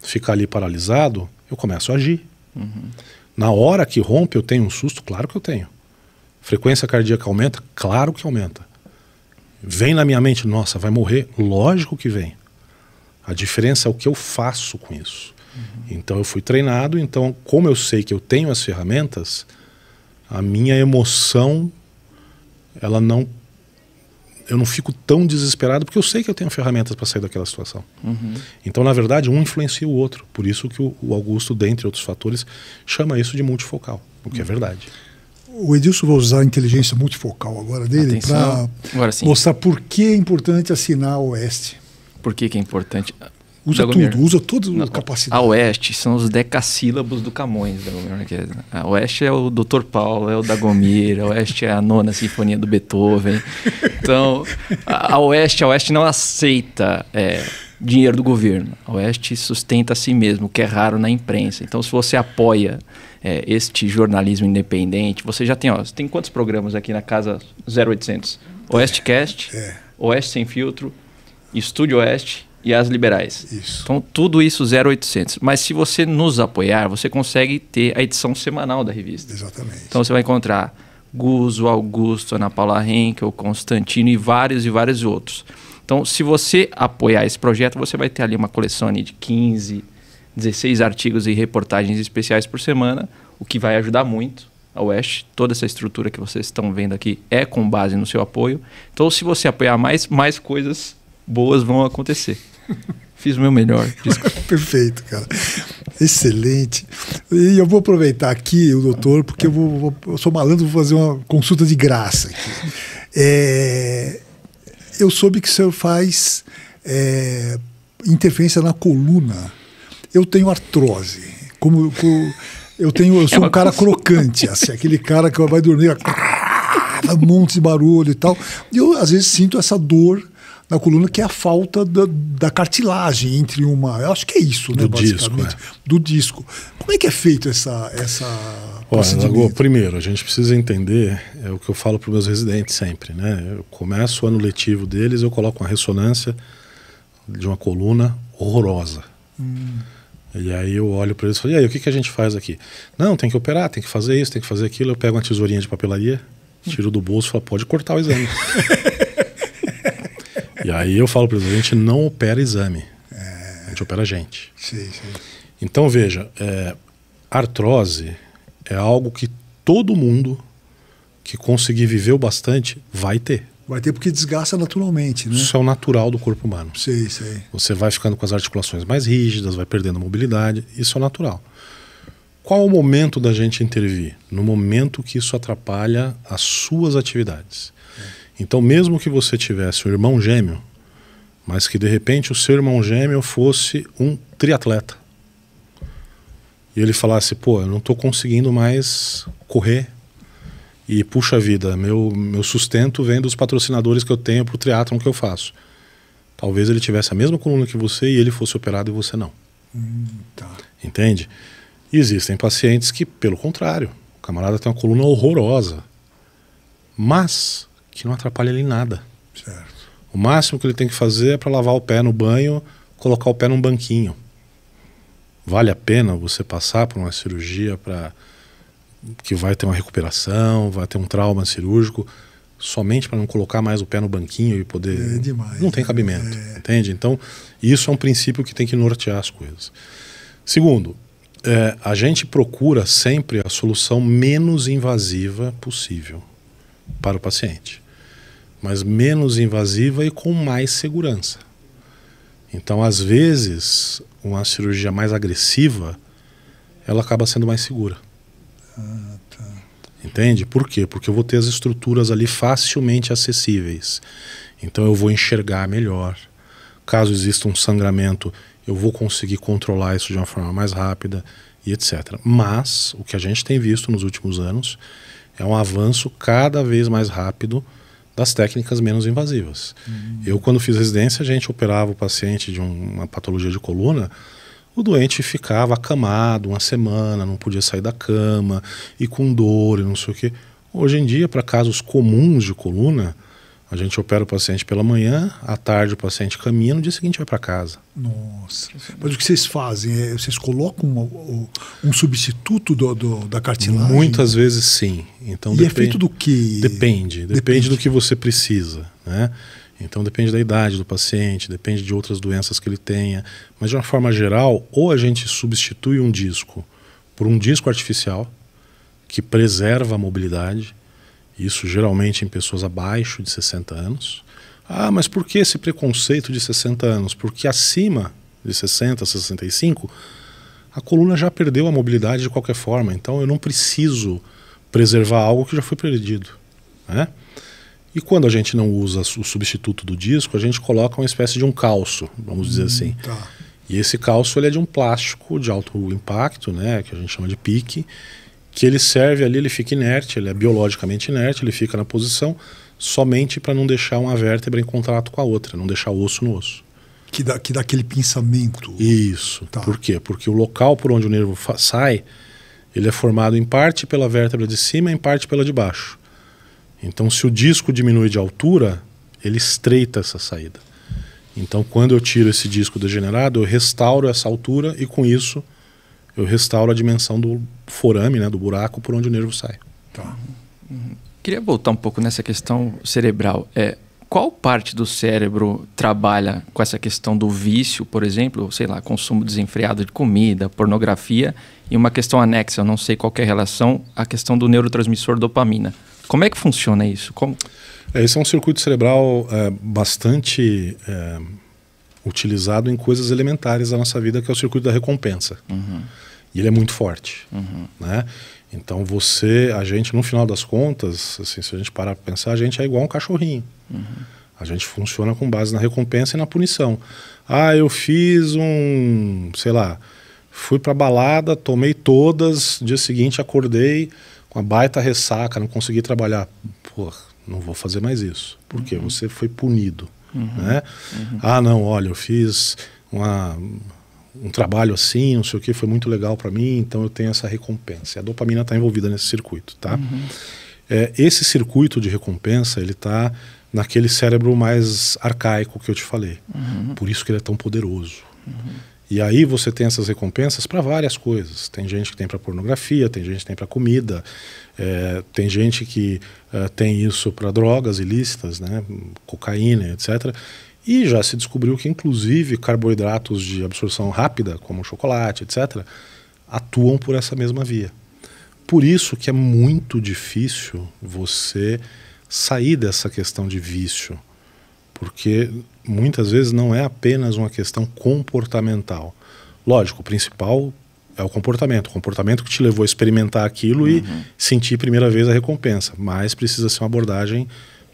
C: ficar ali paralisado, eu começo a agir. Uhum. Na hora que rompe, eu tenho um susto? Claro que eu tenho. Frequência cardíaca aumenta? Claro que aumenta. Vem na minha mente, nossa, vai morrer? Lógico que vem. A diferença é o que eu faço com isso. Uhum. Então eu fui treinado, então como eu sei que eu tenho as ferramentas, a minha emoção ela não eu não fico tão desesperado porque eu sei que eu tenho ferramentas para sair daquela situação. Uhum. Então, na verdade, um influencia o outro. Por isso que o, Augusto, dentre outros fatores, chama isso de multifocal, o que é uhum. é verdade.
A: O Edilson vai usar a inteligência multifocal agora dele para mostrar por que é importante assinar a Oeste. Por que, que é importante? Usa Dagomir. tudo, usa todas as capacidade.
B: A Oeste são os decassílabos do Camões, Dagomir. Né, né? A Oeste é o Dr. Paulo, é o Dagomir, a Oeste é a nona sinfonia do Beethoven. Então, a Oeste, a Oeste não aceita é, dinheiro do governo. A Oeste sustenta a si mesmo, o que é raro na imprensa. Então, se você apoia é, este jornalismo independente, você já tem, ó, tem quantos programas aqui na casa 0800? Oeste Cast, é. Oeste Sem Filtro, Estúdio Oeste e as liberais. Isso. Então, tudo isso 0800. Mas se você nos apoiar, você consegue ter a edição semanal da revista. Exatamente. Então, você vai encontrar Guzo, Augusto, Ana Paula Henkel, Constantino e vários e vários outros. Então, se você apoiar esse projeto, você vai ter ali uma coleção ali de 15, 16 artigos e reportagens especiais por semana, o que vai ajudar muito a Oeste. Toda essa estrutura que vocês estão vendo aqui é com base no seu apoio. Então, se você apoiar mais, mais coisas boas vão acontecer. Fiz o meu melhor.
A: Perfeito, cara. Excelente. E eu vou aproveitar aqui o doutor, porque eu, vou, vou eu sou malandro, vou fazer uma consulta de graça. Aqui. É, eu soube que o senhor faz é, interferência na coluna. Eu tenho artrose. Como, como eu tenho, eu sou é um cara consulta. crocante, assim, aquele cara que vai dormir, um monte de barulho e tal. E eu às vezes sinto essa dor na coluna, que é a falta da, da cartilagem entre uma. Eu acho que é isso, né? Do basicamente. Disco, é. Do disco. Como é que é feito essa. essa Olha, Lagoa,
C: primeiro, a gente precisa entender, é o que eu falo para os meus residentes sempre, né? Eu começo o ano letivo deles, eu coloco uma ressonância de uma coluna horrorosa. Hum. E aí eu olho para eles e falo, e aí, o que, que a gente faz aqui? Não, tem que operar, tem que fazer isso, tem que fazer aquilo. Eu pego uma tesourinha de papelaria, tiro do bolso e falo, pode cortar o exame. aí eu falo para eles, a gente não opera exame. É... A gente opera gente. Sim, sim. Então, veja, é, artrose é algo que todo mundo que conseguir viver o bastante vai ter. Vai ter porque desgasta naturalmente, né? Isso é o natural do corpo humano. Sim, sim. Você vai ficando com as articulações mais rígidas, vai perdendo mobilidade, isso é natural. Qual o momento da gente intervir? No momento que isso atrapalha as suas atividades. Então, mesmo que você tivesse um irmão gêmeo, mas que de repente o seu irmão gêmeo fosse um triatleta, e ele falasse: pô, eu não estou conseguindo mais correr. E puxa vida, meu, meu sustento vem dos patrocinadores que eu tenho para o triatlon que eu faço. Talvez ele tivesse a mesma coluna que você e ele fosse operado e você não. Hum, tá. Entende? Existem pacientes que, pelo contrário, o camarada tem uma coluna horrorosa. Mas que não atrapalha ele em nada. Certo. O máximo que ele tem que fazer é para lavar o pé no banho, colocar o pé num banquinho. Vale a pena você passar por uma cirurgia para que vai ter uma recuperação, vai ter um trauma cirúrgico, somente para não colocar mais o pé no banquinho e poder. É demais. Não tem né? cabimento, é. entende? Então, isso é um princípio que tem que nortear as coisas. Segundo, é, a gente procura sempre a solução menos invasiva possível para o paciente mas menos invasiva e com mais segurança. Então, às vezes, uma cirurgia mais agressiva, ela acaba sendo mais segura. Entende? Por quê? Porque eu vou ter as estruturas ali facilmente acessíveis. Então, eu vou enxergar melhor. Caso exista um sangramento, eu vou conseguir controlar isso de uma forma mais rápida e etc. Mas o que a gente tem visto nos últimos anos é um avanço cada vez mais rápido das técnicas menos invasivas. Uhum. Eu, quando fiz residência, a gente operava o paciente de uma patologia de coluna. O doente ficava acamado uma semana, não podia sair da cama e com dor e não sei o quê. Hoje em dia, para casos comuns de coluna, a gente opera o paciente pela manhã, à tarde o paciente caminha, no dia seguinte vai para casa.
A: Nossa. Mas o que vocês fazem? É, vocês colocam um, um substituto do, do, da cartilagem? Muitas
C: vezes sim. Então, e depend... é feito do que? Depende, depende, depende. do que você precisa. Né? Então depende da idade do paciente, depende de outras doenças que ele tenha. Mas de uma forma geral, ou a gente substitui um disco por um disco artificial, que preserva a mobilidade isso geralmente em pessoas abaixo de 60 anos. Ah, mas por que esse preconceito de 60 anos? Porque acima de 60, 65, a coluna já perdeu a mobilidade de qualquer forma. Então eu não preciso preservar algo que já foi perdido. Né? E quando a gente não usa o substituto do disco, a gente coloca uma espécie de um calço, vamos dizer hum, assim. Tá. E esse calço ele é de um plástico de alto impacto, né, que a gente chama de pique, que ele serve ali, ele fica inerte, ele é biologicamente inerte, ele fica na posição somente para não deixar uma vértebra em contato com a outra, não deixar osso no osso.
A: Que dá, que dá aquele pensamento. Isso.
C: Tá. Por quê? Porque o local por onde o nervo sai, ele é formado em parte pela vértebra de cima e em parte pela de baixo. Então, se o disco diminui de altura, ele estreita essa saída. Então, quando eu tiro esse disco degenerado, eu restauro essa altura e, com isso, eu restauro a dimensão do forame, né, do buraco por onde o nervo sai. Tá.
B: Queria voltar um pouco nessa questão cerebral. É, qual parte do cérebro trabalha com essa questão do vício, por exemplo, sei lá, consumo desenfreado de comida, pornografia, e uma questão anexa, eu não sei qual é a relação, a questão do neurotransmissor dopamina.
C: Como é que funciona isso? Como... É, esse é um circuito cerebral é, bastante é, utilizado em coisas elementares da nossa vida, que é o circuito da recompensa. Uhum. E ele é muito forte, uhum. né? Então você, a gente, no final das contas, assim, se a gente parar para pensar, a gente é igual um cachorrinho. Uhum. A gente funciona com base na recompensa e na punição. Ah, eu fiz um, sei lá, fui para balada, tomei todas, dia seguinte acordei com a baita ressaca, não consegui trabalhar. Pô, não vou fazer mais isso, porque uhum. você foi punido, uhum. né? Uhum. Ah, não, olha, eu fiz uma um trabalho assim, não sei o que, foi muito legal para mim, então eu tenho essa recompensa. A dopamina está envolvida nesse circuito, tá? Uhum. É, esse circuito de recompensa, ele está naquele cérebro mais arcaico que eu te falei. Uhum. Por isso que ele é tão poderoso. Uhum. E aí você tem essas recompensas para várias coisas. Tem gente que tem para pornografia, tem gente que tem para comida, é, tem gente que é, tem isso para drogas ilícitas, né, cocaína, etc. E já se descobriu que, inclusive, carboidratos de absorção rápida, como chocolate, etc., atuam por essa mesma via. Por isso que é muito difícil você sair dessa questão de vício, porque muitas vezes não é apenas uma questão comportamental. Lógico, o principal é o comportamento, o comportamento que te levou a experimentar aquilo uhum. e sentir primeira vez a recompensa, mas precisa ser uma abordagem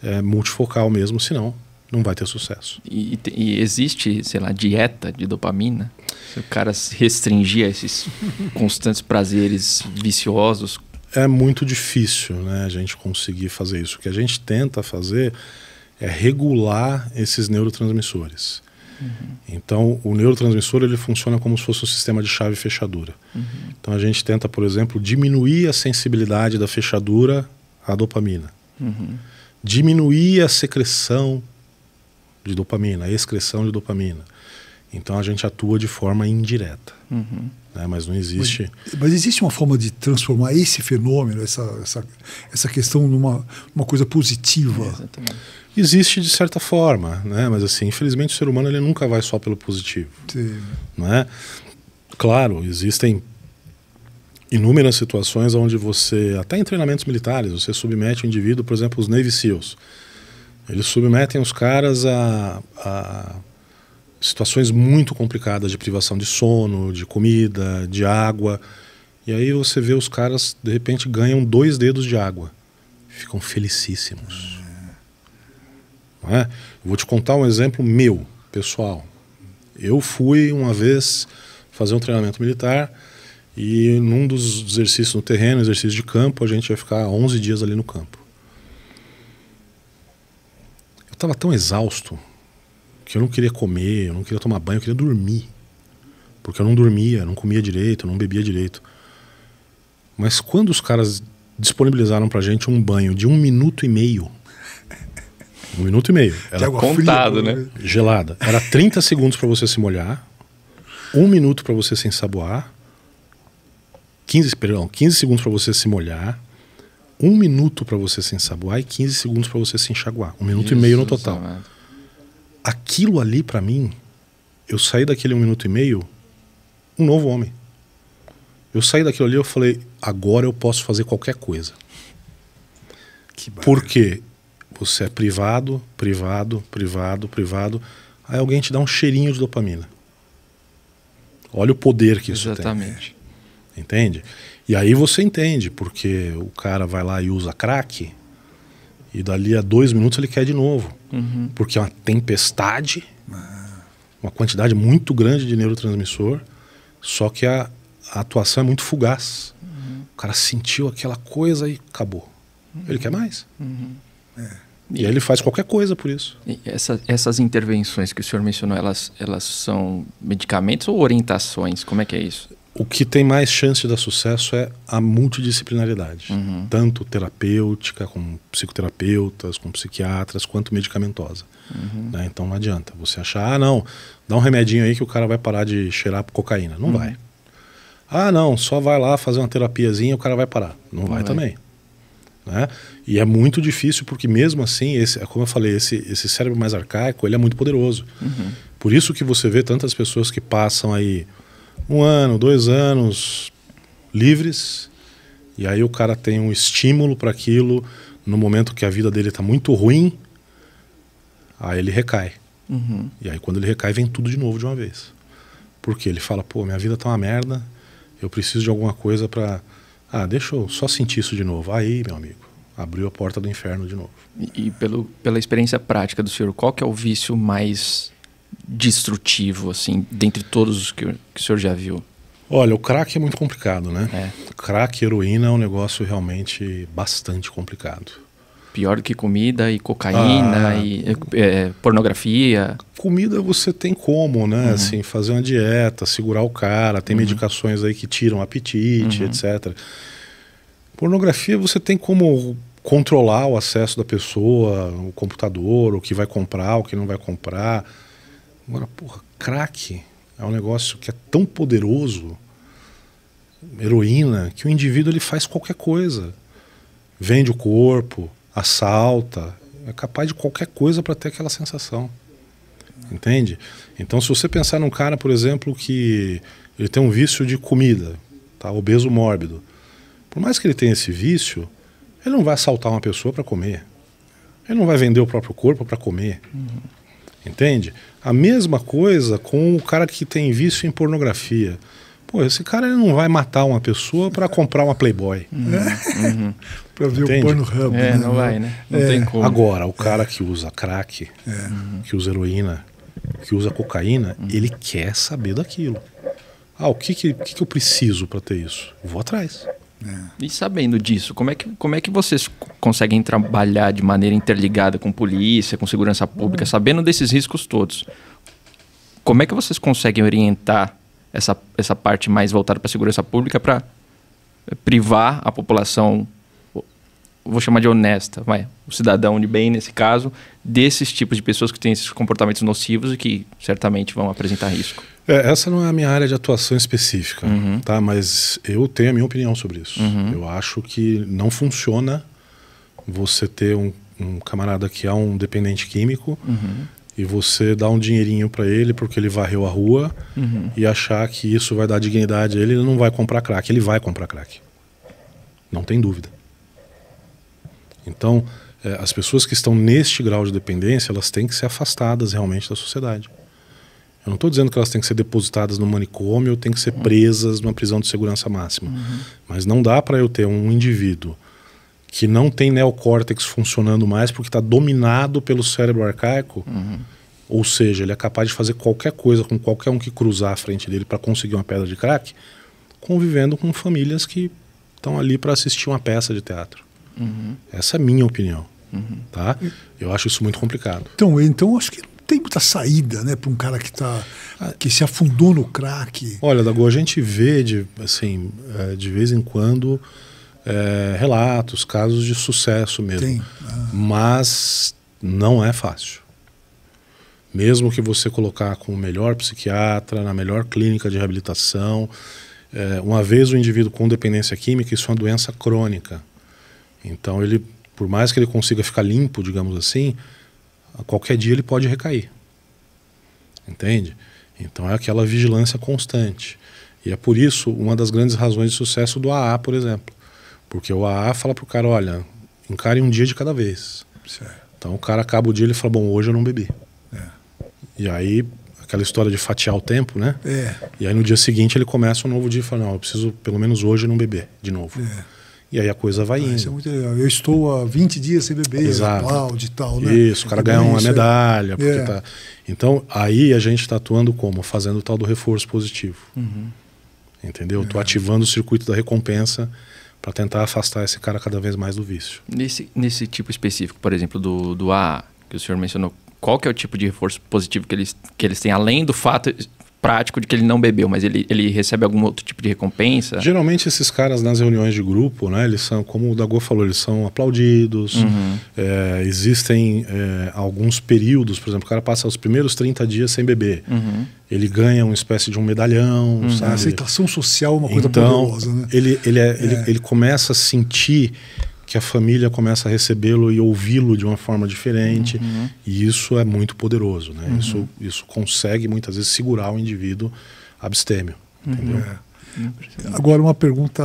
C: é, multifocal mesmo, senão não vai ter sucesso.
B: E, e, existe, sei lá, dieta de dopamina? Se o cara
C: se restringir a esses constantes prazeres viciosos? É muito difícil né, a gente conseguir fazer isso. O que a gente tenta fazer é regular esses neurotransmissores. Uhum. Então, o neurotransmissor ele funciona como se fosse um sistema de chave e fechadura. Uhum. Então, a gente tenta, por exemplo, diminuir a sensibilidade da fechadura à dopamina. Uhum. Diminuir a secreção de dopamina, a excreção de dopamina. Então a gente atua de forma indireta. Uhum. Né? Mas não existe.
A: Mas, mas, existe uma forma de transformar esse fenômeno, essa, essa, essa questão, numa uma coisa positiva? É, exatamente. Existe de certa
C: forma, né? mas assim, infelizmente o ser humano ele nunca vai só pelo positivo. Sim. Né? Claro, existem inúmeras situações onde você, até em treinamentos militares, você submete o indivíduo, por exemplo, os Navy SEALs eles submetem os caras a, a situações muito complicadas de privação de sono, de comida, de água. E aí você vê os caras, de repente, ganham dois dedos de água. Ficam felicíssimos. É? Vou te contar um exemplo meu, pessoal. Eu fui uma vez fazer um treinamento militar e num dos exercícios no terreno, exercício de campo, a gente ia ficar 11 dias ali no campo estava tão exausto que eu não queria comer, eu não queria tomar banho, eu queria dormir. Porque eu não dormia, não comia direito, não bebia direito. Mas quando os caras disponibilizaram pra gente um banho de um minuto e meio. Um minuto e meio. Era contado, fria, né? né? Gelada. Era 30 segundos para você se molhar, um minuto para você se ensaboar, 15, perdão, 15 segundos para você se molhar, um minuto para você se ensaboar e 15 segundos para você se enxaguar. Um minuto Jesus e meio no total. Amado. Aquilo ali, para mim, eu saí daquele um minuto e meio um novo homem. Eu saí daquilo ali eu falei, agora eu posso fazer qualquer coisa. Que Porque você é privado, privado, privado, privado. Aí alguém te dá um cheirinho de dopamina. Olha o poder que Exatamente. isso tem. Exatamente. Entende? E aí você entende, porque o cara vai lá e usa crack, e dali a dois minutos ele quer de novo. Uhum. Porque é uma tempestade, uma quantidade muito grande de neurotransmissor, só que a, a atuação é muito fugaz. Uhum. O cara sentiu aquela coisa e acabou. Uhum. Ele quer mais. É. E aí ele faz qualquer coisa por isso.
B: Essa, essas intervenções que o senhor mencionou, elas, elas são medicamentos ou orientações? Como é que é isso?
C: O que tem mais chance de dar sucesso é a multidisciplinaridade, uhum. tanto terapêutica, com psicoterapeutas, com psiquiatras, quanto medicamentosa. Uhum. Né? Então não adianta você achar, ah, não, dá um remedinho aí que o cara vai parar de cheirar cocaína. Não uhum. vai. Ah, não, só vai lá fazer uma terapiazinha e o cara vai parar. Não, não vai, vai, também. Né? E é muito difícil porque mesmo assim, esse, é como eu falei, esse, esse cérebro mais arcaico, ele é muito poderoso. Uhum. Por isso que você vê tantas pessoas que passam aí um ano, dois anos livres, e aí o cara tem um estímulo para aquilo no momento que a vida dele está muito ruim, aí ele recai. Uhum. E aí quando ele recai, vem tudo de novo de uma vez. Porque ele fala, pô, minha vida está uma merda, eu preciso de alguma coisa para Ah, deixa eu só sentir isso de novo. Aí, meu amigo, abriu a porta do inferno de novo. E, e pelo, pela experiência prática do senhor, qual
B: que é o vício mais destrutivo, assim, dentre todos os que, que o senhor já
C: viu? Olha, o crack é muito complicado, né? É. Crack, heroína é um negócio realmente bastante complicado.
B: Pior do que comida e cocaína ah, e é, é, pornografia.
C: Comida você tem como, né? Uhum. Assim, fazer uma dieta, segurar o cara, tem uhum. medicações aí que tiram apetite, uhum. etc. Pornografia você tem como controlar o acesso da pessoa, o computador, o que vai comprar, o que não vai comprar Agora, porra, crack é um negócio que é tão poderoso, heroína, que o indivíduo ele faz qualquer coisa. Vende o corpo, assalta, é capaz de qualquer coisa para ter aquela sensação. Entende? Então, se você pensar num cara, por exemplo, que ele tem um vício de comida, tá obeso mórbido, por mais que ele tenha esse vício, ele não vai assaltar uma pessoa para comer. Ele não vai vender o próprio corpo para comer. Uhum. Entende? A mesma coisa com o cara que tem vício em pornografia. Pô, esse cara ele não vai matar uma pessoa para comprar uma Playboy. Uhum. uhum.
A: para ver Entende? o porno hub. É, né? não vai, né? Não é. tem como.
C: Agora, o cara que usa crack, é. Uhum. que usa heroína, que usa cocaína, uhum. ele quer saber daquilo. Ah, o que, que, que, que eu preciso para ter isso? Vou atrás.
B: É. E sabendo disso, como é, que, como é que vocês conseguem trabalhar de maneira interligada com polícia, com segurança pública, uhum. sabendo desses riscos todos? Como é que vocês conseguem orientar essa, essa parte mais voltada para a segurança pública para privar a população vou chamar de honesta, vai, o cidadão de bem nesse caso, desses tipos de pessoas que têm esses comportamentos nocivos e que certamente vão apresentar risco.
C: É, essa não é a minha área de atuação específica, uhum. tá? Mas eu tenho a minha opinião sobre isso. Uhum. Eu acho que não funciona você ter um, um camarada que é um dependente químico uhum. e você dar um dinheirinho para ele porque ele varreu a rua uhum. e achar que isso vai dar dignidade a ele, ele não vai comprar crack, ele vai comprar crack. Não tem dúvida. Então, é, as pessoas que estão neste grau de dependência, elas têm que ser afastadas realmente da sociedade. Eu não estou dizendo que elas têm que ser depositadas no manicômio, têm que ser uhum. presas numa prisão de segurança máxima. Uhum. Mas não dá para eu ter um indivíduo que não tem neocórtex funcionando mais porque está dominado pelo cérebro arcaico. Uhum. Ou seja, ele é capaz de fazer qualquer coisa com qualquer um que cruzar a frente dele para conseguir uma pedra de crack, convivendo com famílias que estão ali para assistir uma peça de teatro. Uhum. Essa é a minha opinião. Uhum. Tá? Eu acho isso muito complicado.
A: Então, então acho que tem muita saída, né, para um cara que tá que se afundou no crack.
C: Olha, Dago, a gente vê de assim é, de vez em quando é, relatos, casos de sucesso mesmo, ah. mas não é fácil. Mesmo que você colocar com o melhor psiquiatra na melhor clínica de reabilitação, é, uma vez o indivíduo com dependência química isso é uma doença crônica. Então ele, por mais que ele consiga ficar limpo, digamos assim, a qualquer dia ele pode recair. Entende? Então é aquela vigilância constante. E é por isso uma das grandes razões de sucesso do AA, por exemplo. Porque o AA fala pro cara, olha, encare um dia de cada vez. Certo. Então o cara acaba o dia e ele fala, bom, hoje eu não bebi. É. E aí, aquela história de fatiar o tempo, né? É. E aí no dia seguinte ele começa um novo dia e fala, não, eu preciso pelo menos hoje não beber de novo. É. E aí a coisa vai ah, indo. Isso é
A: muito legal. Eu estou há 20 dias sem beber, Exato. aplaude e tal, né? Isso, o cara ganha uma medalha. É. Tá...
C: Então, aí a gente está atuando como? Fazendo o tal do reforço positivo. Uhum. Entendeu? Estou é. ativando o circuito da recompensa para tentar afastar esse cara cada vez mais do vício.
B: Nesse, nesse tipo específico, por exemplo, do, do a que o senhor mencionou, qual que é o tipo de reforço positivo que eles, que eles têm, além do fato prático de que ele não bebeu, mas ele, ele recebe algum outro tipo de recompensa?
C: Geralmente esses caras nas reuniões de grupo, né, eles são, como o Dago falou, eles são aplaudidos, uhum. é, existem é, alguns períodos, por exemplo, o cara passa os primeiros 30 dias sem beber, uhum. ele ganha uma espécie de um medalhão, uhum. sabe? A aceitação
A: social é uma coisa então, poderosa,
C: né? Ele, ele, é, ele, é. ele começa a sentir que a família começa a recebê-lo e ouvi-lo de uma forma diferente. Uhum. E isso é muito poderoso, né? Uhum. Isso, isso consegue muitas vezes segurar o indivíduo abstêmio, uhum. entendeu? É.
A: Agora, uma pergunta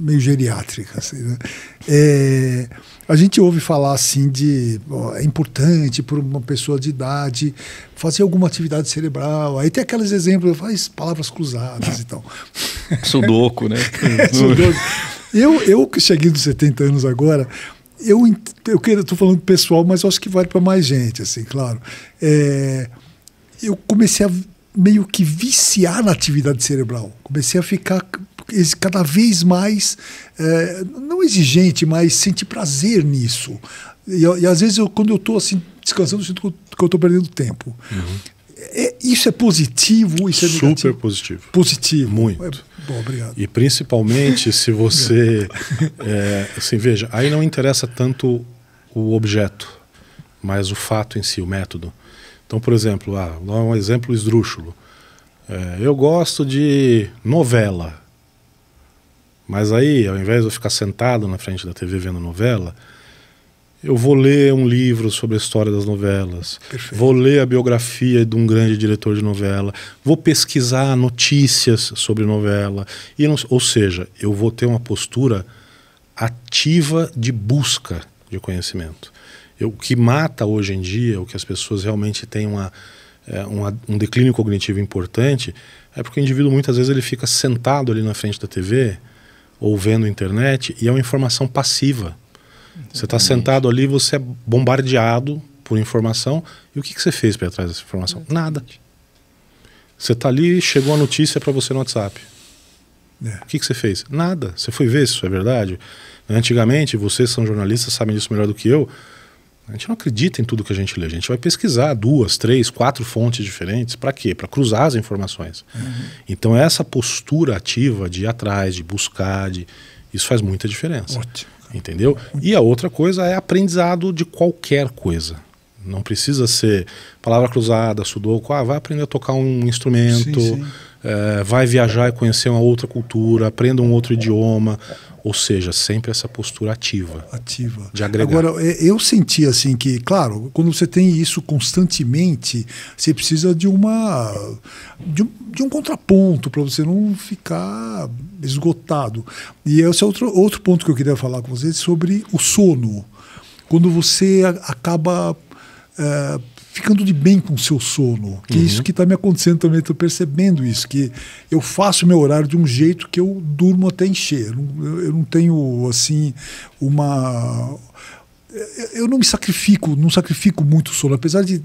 A: meio geriátrica. Assim, né? é, a gente ouve falar assim de ó, é importante para uma pessoa de idade fazer alguma atividade cerebral. Aí tem aqueles exemplos, faz palavras cruzadas e tal. Sudoku, né? É, sudoku. Eu, eu que cheguei dos 70 anos agora, eu estou falando pessoal, mas acho que vale para mais gente, assim, claro. É, eu comecei a meio que viciar na atividade cerebral. Comecei a ficar cada vez mais, é, não exigente, mas sentir prazer nisso. E, e às vezes, eu, quando eu estou assim, descansando, eu sinto que eu estou perdendo tempo. Uhum. É, isso é positivo? Isso é Super positivo. Positivo. Muito. É, bom, obrigado.
C: E principalmente se você. é, assim, veja, aí não interessa tanto o objeto, mas o fato em si, o método. Então, por exemplo, ah, vou dar um exemplo esdrúxulo. É, eu gosto de novela. Mas aí, ao invés de eu ficar sentado na frente da TV vendo novela, eu vou ler um livro sobre a história das novelas, Perfeito. vou ler a biografia de um grande diretor de novela, vou pesquisar notícias sobre novela. E não, ou seja, eu vou ter uma postura ativa de busca de conhecimento. Eu, o que mata hoje em dia, o que as pessoas realmente têm uma, é, uma, um declínio cognitivo importante, é porque o indivíduo muitas vezes ele fica sentado ali na frente da TV ou vendo a internet e é uma informação passiva. Tá Exatamente. Você está sentado ali, você é bombardeado por informação e o que, que você fez para atrás dessa informação? Exatamente. Nada. Você está ali, chegou a notícia para você no WhatsApp. É. O que, que você fez? Nada. Você foi ver se isso é verdade. Antigamente, vocês são jornalistas, sabem disso melhor do que eu. A gente não acredita em tudo que a gente lê. A gente vai pesquisar duas, três, quatro fontes diferentes. Para quê? Para cruzar as informações. Uhum. Então, essa postura ativa de ir atrás, de buscar, de... isso faz muita diferença. Ótimo. Entendeu? E a outra coisa é aprendizado de qualquer coisa. Não precisa ser palavra cruzada, sudoku, ah, vai aprender a tocar um instrumento. Sim, sim é, vai viajar e conhecer uma outra cultura, aprenda um outro idioma. Ou seja, sempre essa postura ativa.
A: Ativa. De agregar. Agora, eh, eu senti assim que, claro, quando você tem isso constantemente, você precisa de uma. de um, de um contraponto para você não ficar esgotado. E esse é outro, outro ponto que eu queria falar com vocês sobre o sono. Quando você acaba eh, ficando de bem com o seu sono. Que uhum. é isso uhum. que está me acontecendo também, estou percebendo isso, que eu faço meu horário de um jeito que eu durmo até encher. Eu não, eu não tenho, assim, uma. Eu não me sacrifico, não sacrifico muito o sono, apesar de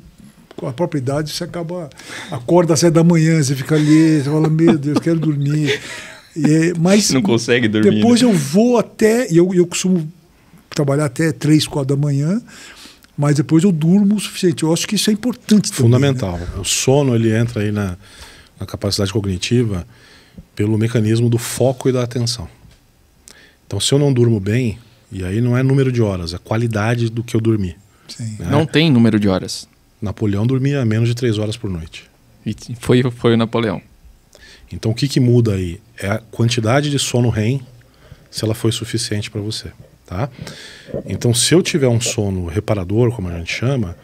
A: com a própria idade, você acaba. Acorda às sete da manhã, você fica ali, você fala, meu Deus, quero dormir. É, mas não consegue dormir. Depois né? eu vou até. Eu, eu costumo trabalhar até três, quatro da manhã mas depois eu durmo o suficiente. Eu acho que isso é
C: importante também, né? Fundamental. Né? O sono ele entra aí na, na, capacidade cognitiva pelo mecanismo do foco e da atenção. Então, se eu não durmo bem, e aí não é número de horas, é qualidade do que eu dormi. Né? Não tem número de horas. Napoleão dormia menos de três horas por noite. E foi, foi o Napoleão. Então, o que, que muda aí? É a quantidade de sono REM, se ela foi suficiente para você. Tá? Então, se eu tiver um sono reparador, como a gente chama,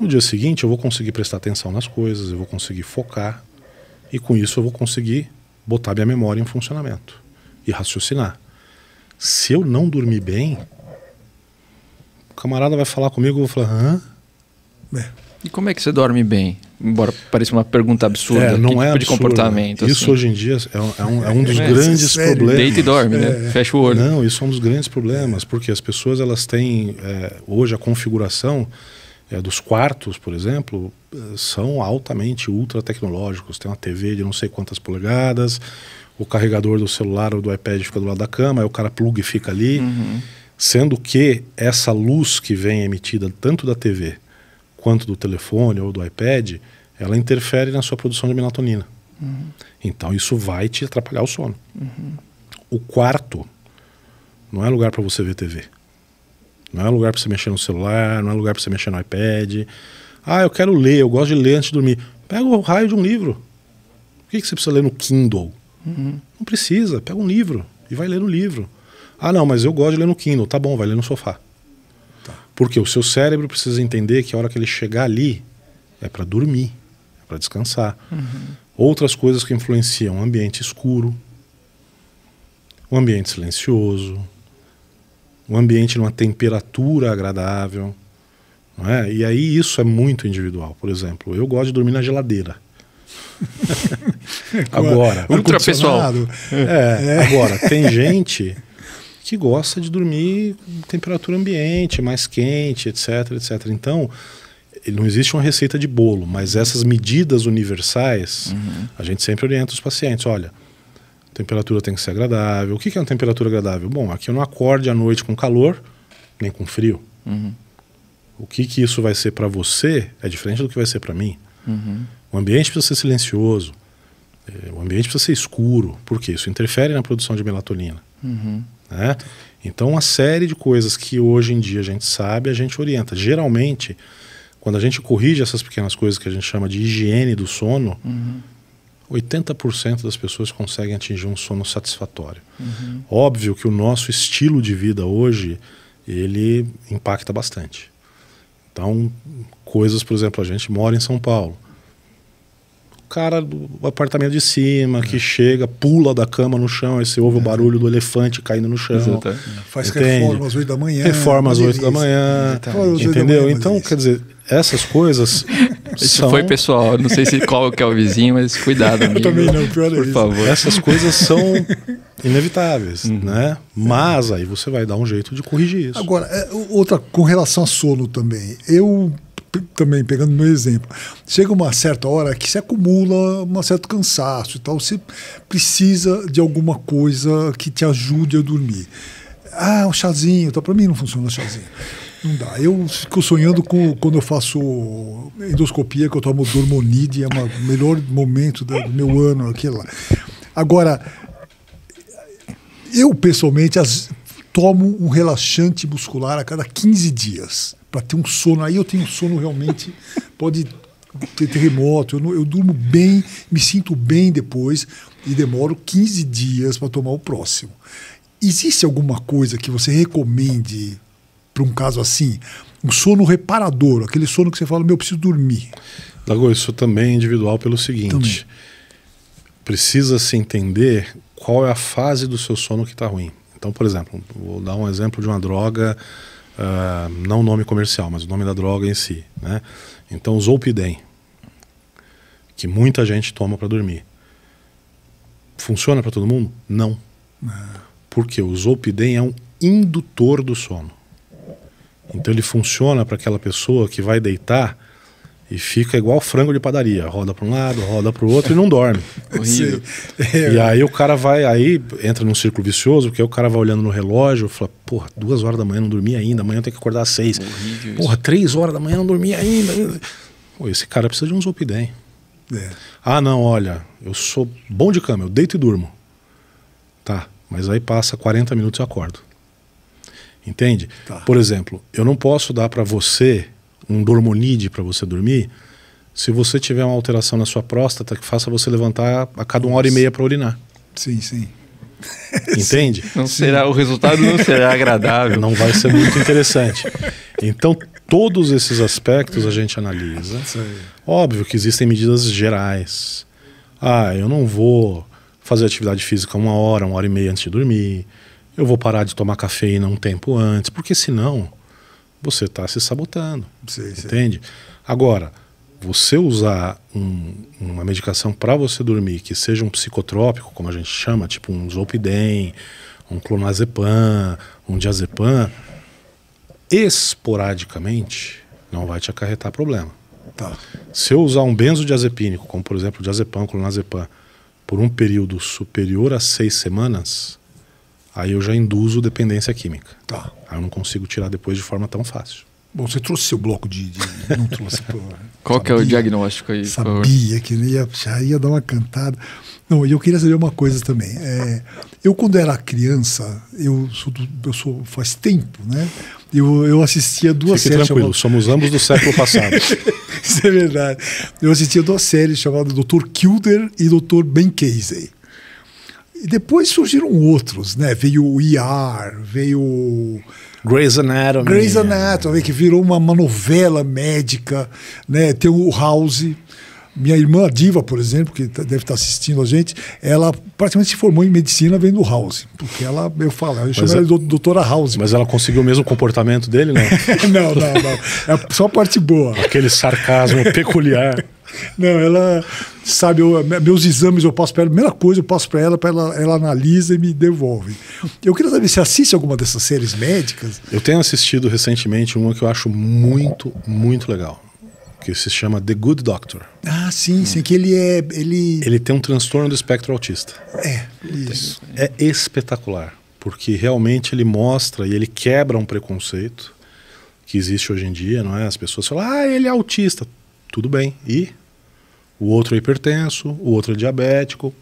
C: no dia seguinte eu vou conseguir prestar atenção nas coisas, eu vou conseguir focar e com isso eu vou conseguir botar minha memória em funcionamento e raciocinar. Se eu não dormir bem, o camarada vai falar comigo, eu vou falar, hã? É. E como é
B: que você dorme bem? Embora pareça uma pergunta absurda, é, não que é tipo de comportamento? Isso assim? hoje em
C: dia é, é, um, é um, dos é, grandes problemas. Deita e dorme, né? É. Fecha o olho. Não, isso é um dos grandes problemas, porque as pessoas elas têm é, hoje a configuração dos quartos, por exemplo, são altamente ultra tecnológicos. Tem uma TV de não sei quantas polegadas, o carregador do celular ou do iPad fica do lado da cama, aí o cara pluga e fica ali. Uhum. Sendo que essa luz que vem emitida tanto da TV quanto do telefone ou do iPad, ela interfere na sua produção de melatonina. Uhum. Então isso vai te atrapalhar o sono. Uhum. O quarto não é lugar para você ver TV. Não é lugar para você mexer no celular, não é lugar para você mexer no iPad. Ah, eu quero ler, eu gosto de ler antes de dormir. Pega o raio de um livro. Por que, que você precisa ler no Kindle? Uhum. Não precisa, pega um livro e vai ler no livro. Ah, não, mas eu gosto de ler no Kindle. Tá bom, vai ler no sofá. Porque o seu cérebro precisa entender que a hora que ele chegar ali é para dormir, é para descansar. Uhum. Outras coisas que influenciam: ambiente escuro, um ambiente silencioso, um ambiente numa temperatura agradável. Não é? E aí isso é muito individual. Por exemplo, eu gosto de dormir na geladeira.
A: agora, ultra pessoal. É, é, agora tem gente
C: que gosta de dormir em temperatura ambiente, mais quente, etc, etc. Então, eh, não existe uma receita de bolo, mas essas medidas universais, uhum. a gente sempre orienta os pacientes, olha, temperatura tem que ser agradável. O que é uma temperatura agradável? Bom, aqui eu não acorde à noite com calor, nem com frio. Uhum. O que, que isso vai ser para você é diferente do que vai ser para mim. Uhum. O ambiente precisa ser silencioso, eh, o ambiente precisa ser escuro, porque isso interfere na produção de melatonina. Uhum. Né? Então, uma série de coisas que hoje em dia a gente sabe, a gente orienta. Geralmente, quando a gente corrige essas pequenas coisas que a gente chama de higiene do sono, uhum. 80% das pessoas conseguem atingir um sono satisfatório. Uhum. Óbvio que o nosso estilo de vida hoje, ele impacta bastante. Então, coisas, por exemplo, a gente mora em São Paulo cara do apartamento de cima, que chega, pula da cama no chão, aí você ouve o é. barulho do elefante caindo no chão. Exatamente. Faz Entende? reforma às oito da manhã. Reforma às oito da manhã. Entendeu? então, quer dizer, essas coisas. Isso são... foi
B: pessoal, não sei se qual que é o vizinho, mas cuidado, amigo. Eu também não, pior é Por é favor. Essas
C: coisas são inevitáveis, uhum. né? Mas aí você vai dar um jeito de corrigir
A: isso. Agora, é, outra com relação a sono também. Eu também pegando meu exemplo, chega uma certa hora que se acumula um certo cansaço e tal, você precisa de alguma coisa que te ajude a dormir. Ah, um chazinho, tá, para mim não funciona chazinho. Não dá. Eu fico sonhando com quando eu faço endoscopia, que eu tomo dormonide, é o melhor momento do meu ano, aquilo lá. Agora, eu pessoalmente as, tomo um relaxante muscular a cada 15 dias para ter um sono. Aí eu tenho sono realmente, pode ter terremoto. Eu, não, eu durmo bem, me sinto bem depois e demoro 15 dias para tomar o próximo. Existe alguma coisa que você recomende para um caso assim? Um sono reparador, aquele sono que você fala, meu, eu preciso dormir. Lagoa, isso também é individual pelo seguinte. Também. Precisa se
C: entender qual é a fase do seu sono que está ruim. Então, por exemplo, vou dar um exemplo de uma droga uh, não o nome comercial, mas o nome da droga em si. Né? Então, Zolpidem, que muita gente toma para dormir. Funciona para todo mundo? Não. Ah. Porque o Zolpidem é um indutor do sono. Então, ele funciona para aquela pessoa que vai deitar e fica igual frango de padaria, roda para um lado, roda para o outro e não dorme. e é. aí o cara vai, aí entra num círculo vicioso, que aí o cara vai olhando no relógio, fala, porra, duas horas da manhã não dormi ainda, amanhã eu tenho que acordar às seis.
A: Horrível porra, isso.
C: três horas da manhã não dormi ainda. Pô, esse cara precisa de um Zolpidem. É. Ah, não, olha, eu sou bom de cama, eu deito e durmo. Tá, mas aí passa 40 minutos e acordo. Entende? Tá. Por exemplo, eu não posso dar para você um dormonide para você dormir, se você tiver uma alteração na sua próstata que faça você levantar a cada uma hora e meia para urinar. Sim, sim. Entende? Não será sim. o resultado não será agradável. Não vai ser muito interessante. Então todos esses aspectos a gente analisa. Óbvio que existem medidas gerais. Ah, eu não vou fazer atividade física uma hora, uma hora e meia antes de dormir. Eu vou parar de tomar cafeína um tempo antes, porque senão você está se sabotando.
A: Sim, entende?
C: Sim. Agora, você usar um, uma medicação para você dormir que seja um psicotrópico, como a gente chama, tipo um zolpidem, um clonazepam, um diazepam, esporadicamente não vai te acarretar problema. Tá. Se eu usar um benzodiazepínico, como por exemplo o diazepam, clonazepam, por um período superior a seis semanas, aí eu já induzo dependência química. Tá. Aí eu não consigo tirar depois de forma tão fácil.
A: Bom, você trouxe seu bloco de. de não trouxe. Pô,
C: Qual sabia, que é o diagnóstico aí? Sabia
A: que ia, já ia dar uma cantada. Não, e eu queria saber uma coisa também. É, eu, quando era criança, eu sou, eu sou faz tempo, né? Eu, eu assistia duas Fique séries. tranquilo, chamadas...
C: somos ambos do século passado.
A: Isso é verdade. Eu assistia duas séries chamadas Dr. Kilder e Dr. Ben Casey. E depois surgiram outros, né? Veio o ER, veio
C: Grey's Anatomy. Grey's
A: Anatomy, que virou uma, uma novela médica, né? Tem o House. Minha irmã Diva, por exemplo, que tá, deve estar tá assistindo a gente, ela praticamente se formou em medicina vendo House. Porque ela, eu falo, eu chamo ela é-
C: de doutora House. Mas ela conseguiu o mesmo comportamento dele, né? não, não, não. É só a parte boa. Aquele sarcasmo peculiar.
A: Não, ela sabe, eu, meus exames eu passo para ela, a primeira coisa eu passo para ela, ela, ela analisa e me devolve. Eu queria saber se assiste alguma dessas séries médicas.
C: Eu tenho assistido recentemente uma que eu acho muito, muito legal. Que se chama The Good Doctor. Ah, sim, hum. sim, que ele é. Ele... ele tem um transtorno do espectro autista. É, isso. É espetacular, porque realmente ele mostra e ele quebra um preconceito que existe hoje em dia, não é? As pessoas falam, ah, ele é autista. Tudo bem. E o outro é hipertenso, o outro é diabético.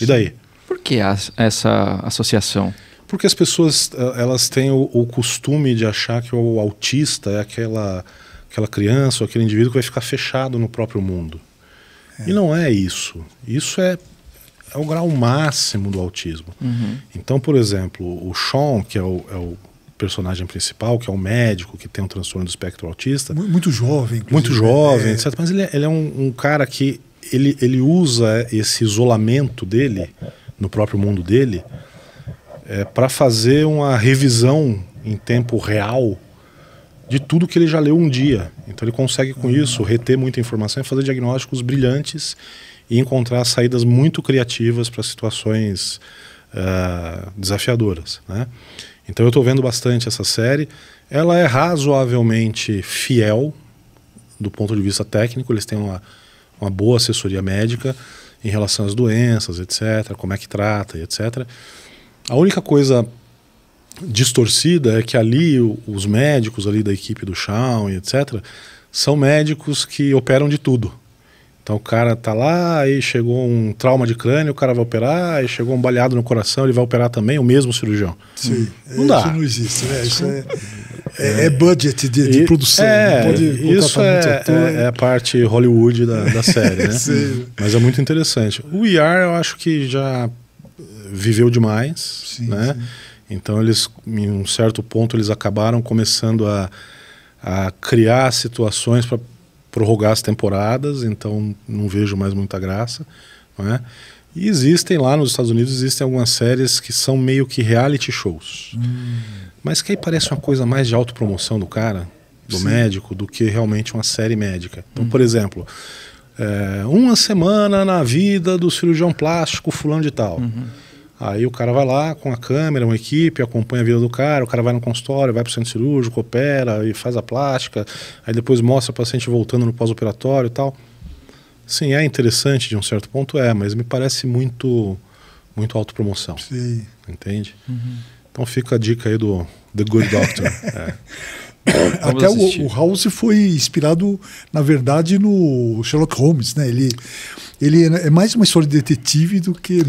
C: E daí? Por que essa associação? Porque as pessoas eh, elas têm o, o, costume de achar que o autista é aquela, aquela criança ou aquele indivíduo que vai ficar fechado no próprio mundo. É. E não é isso. Isso é, é o grau máximo do autismo. Uhum. Então, por exemplo, o Sean, que é o, é o personagem principal, que é um médico que tem um transtorno do espectro autista. Muito jovem, inclusive. Muito jovem, é. etc. Mas ele, é, ele é um, um, cara que ele, ele usa esse isolamento dele, no próprio mundo dele, é, para fazer uma revisão em tempo real de tudo que ele já leu um dia. Então ele consegue com uhum. isso reter muita informação e fazer diagnósticos brilhantes e encontrar saídas muito criativas para situações uh, desafiadoras. Né? Então eu estou vendo bastante essa série. Ela é razoavelmente fiel do ponto de vista técnico, eles têm uma, uma boa assessoria médica em relação às doenças, etc., como é que trata, etc. A única coisa distorcida é que ali os médicos ali da equipe do Shawn, etc., são médicos que operam de tudo. Então o cara tá lá, aí chegou um trauma de crânio, o cara vai operar, aí chegou um baleado no coração, ele vai operar também, o mesmo cirurgião. Sim, não é, dá. isso não
A: existe, né? Isso é, é, é, é budget de, de e, produção. É, isso é, é, a né?
C: é parte Hollywood da, da série, né? Sim. Mas é muito interessante. O IR eu acho que já viveu demais, sim, né? Sim. Então eles, em um certo ponto, eles acabaram começando a, a criar situações para prorrogar as temporadas, então não vejo mais muita graça. Não é? E existem lá nos Estados Unidos, existem algumas séries que são meio que reality shows. Hum. Mas que aí parece uma coisa mais de autopromoção do cara, do Sim. médico, do que realmente uma série médica. Então, hum. por exemplo, é, uma semana na vida do cirurgião plástico fulano de tal. Uhum. Aí o cara vai lá com a câmera, uma equipe, acompanha a vida do cara, o cara vai no consultório, vai para o centro cirúrgico, opera e faz a plástica, aí depois mostra o paciente voltando no pós-operatório e tal. Sim, é interessante de um certo ponto, é, mas me parece muito muito autopromoção. Sim. Entende? Uhum. Então fica a dica aí do The Good Doctor. é.
A: Até o, o, House foi inspirado, na verdade, no Sherlock Holmes, né? Ele, ele é, né, é mais uma história de detetive do que.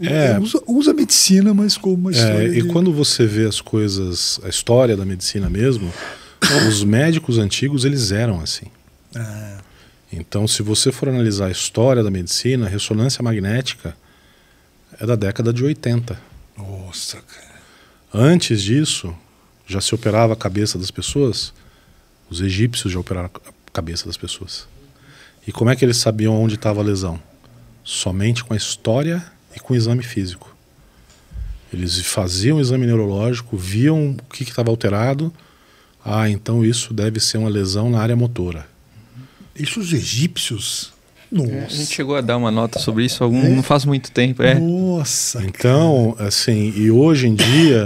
A: É. é, usa, usa, medicina, mas como uma é, história. É, e de... quando
C: você vê as coisas, a história da medicina mesmo, os médicos antigos eles eram assim. Ah. Então, se você for analisar a história da medicina, a ressonância magnética é da década de 80. Nossa, cara. Antes disso, já se operava a cabeça das pessoas. Os egípcios já operaram a cabeça das pessoas. E como é que eles sabiam onde estava a lesão? Somente com a história e com o exame físico. Eles faziam o exame neurológico, viam o que estava alterado. Ah, então isso deve ser uma lesão na área motora.
A: Isso os egípcios nossa. É,
B: a gente
C: chegou a dar uma nota
B: sobre isso algum, é? não faz muito tempo, é.
C: Nossa. Então, cara. assim, e hoje em dia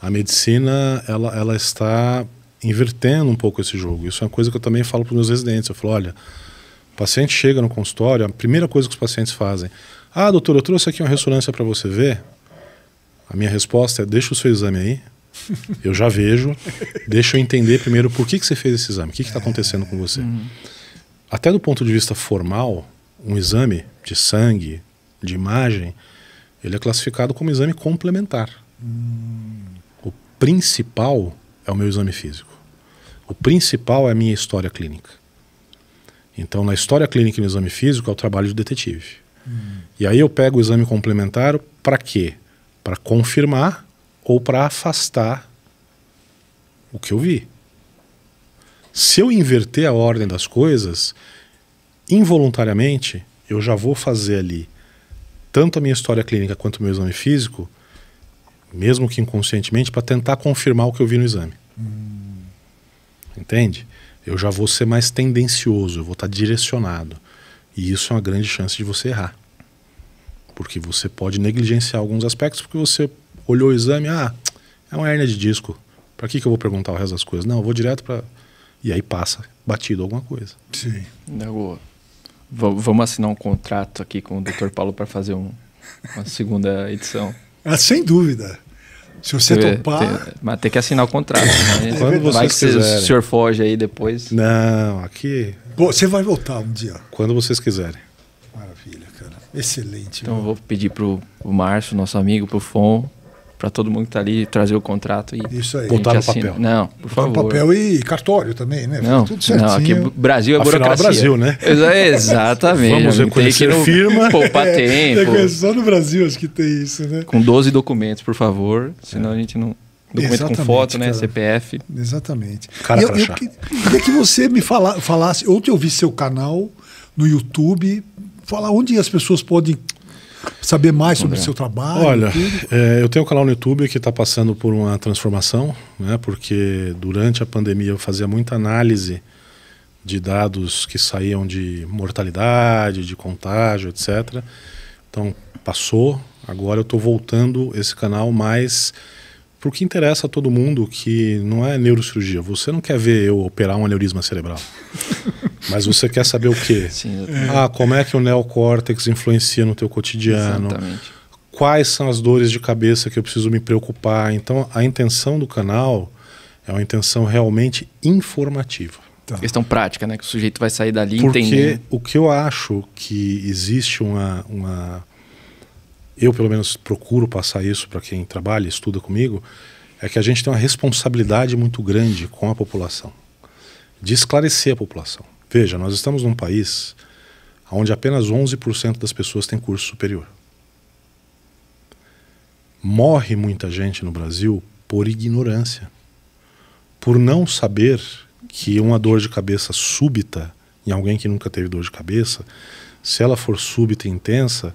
C: a medicina ela, ela está invertendo um pouco esse jogo. Isso é uma coisa que eu também falo para os meus residentes. Eu falo, olha, paciente chega no consultório, a primeira coisa que os pacientes fazem: Ah, doutor, eu trouxe aqui uma ressonância para você ver. A minha resposta é: Deixa o seu exame aí. Eu já vejo. Deixa eu entender primeiro por que, que você fez esse exame, o que está acontecendo com você. Uhum. Até do ponto de vista formal, um exame de sangue, de imagem, ele é classificado como exame complementar. Uhum. O principal é o meu exame físico. O principal é a minha história clínica. Então, na história clínica e no exame físico, é o trabalho de detetive. E aí eu pego o exame complementar para quê? Para confirmar ou para afastar o que eu vi. Se eu inverter a ordem das coisas, involuntariamente, eu já vou fazer ali tanto a minha história clínica quanto o meu exame físico, mesmo que inconscientemente, para tentar confirmar o que eu vi no exame. Entende? eu já vou ser mais tendencioso, eu vou estar direcionado. E isso é uma grande chance de você errar. Porque você pode negligenciar alguns aspectos, porque você olhou o exame, ah, é uma hernia de disco. Para que, que eu vou perguntar o resto das coisas? Não, eu vou direto para. E aí passa batido alguma coisa. Sim.
B: Dago, vamos assinar um contrato aqui com o Dr. Paulo para fazer um, uma segunda edição.
A: Ah, sem dúvida. Se você tem, topar.
B: Tem, mas tem que assinar o contrato. Né? É Quando vocês vai que
A: quiserem. o senhor foge aí
B: depois.
C: Não, aqui.
A: você vai voltar um dia.
C: Quando vocês quiserem.
A: Maravilha, cara. Excelente.
C: Então, eu vou pedir pro, o Márcio,
B: nosso amigo, pro Fon, para todo mundo que está ali trazer o contrato e isso aí. botar no assina. papel. Não, por botar favor. papel
A: e cartório também, né? Não, tudo certinho. Não, aqui Brasil é Afinal, burocracia. É Brasil, né?
B: Exatamente. Vamos reconhecer que não firma. Poupar é, tempo. É, é
A: só no Brasil acho que tem isso, né?
B: Com 12 documentos, por favor, senão é. a gente não Documento Exatamente, com foto, né? Cara. CPF.
A: Exatamente. Cara, eu, eu, queria que você me falasse, falasse, que eu vi seu canal no YouTube, falar onde as pessoas podem saber mais sobre o seu trabalho? Olha,
C: é, eu tenho um canal no YouTube que está passando por uma transformação, né, porque durante a pandemia eu fazia muita análise de dados que saíam de mortalidade, de contágio, etc. Então passou, agora eu estou voltando esse canal mais porque que interessa a todo mundo que não é neurocirurgia. Você não quer ver eu operar um aneurisma cerebral. Mas você quer saber o quê? Sim, é. ah, como é que o neocórtex influencia no teu cotidiano? Exatamente. Quais são as dores de cabeça que eu preciso me preocupar? Então, a intenção do canal é uma intenção realmente informativa.
B: Tá. Questão prática, né? Que o sujeito vai sair dali Porque entendendo.
C: Porque o que eu acho que existe uma, uma eu pelo menos procuro passar isso para quem trabalha, estuda comigo, é que a gente tem uma responsabilidade muito grande com a população, de esclarecer a população. Veja, nós estamos num país onde apenas 11% das pessoas têm curso superior. Morre muita gente no Brasil por ignorância, por não saber que uma dor de cabeça súbita em alguém que nunca teve dor de cabeça, se ela for súbita e intensa,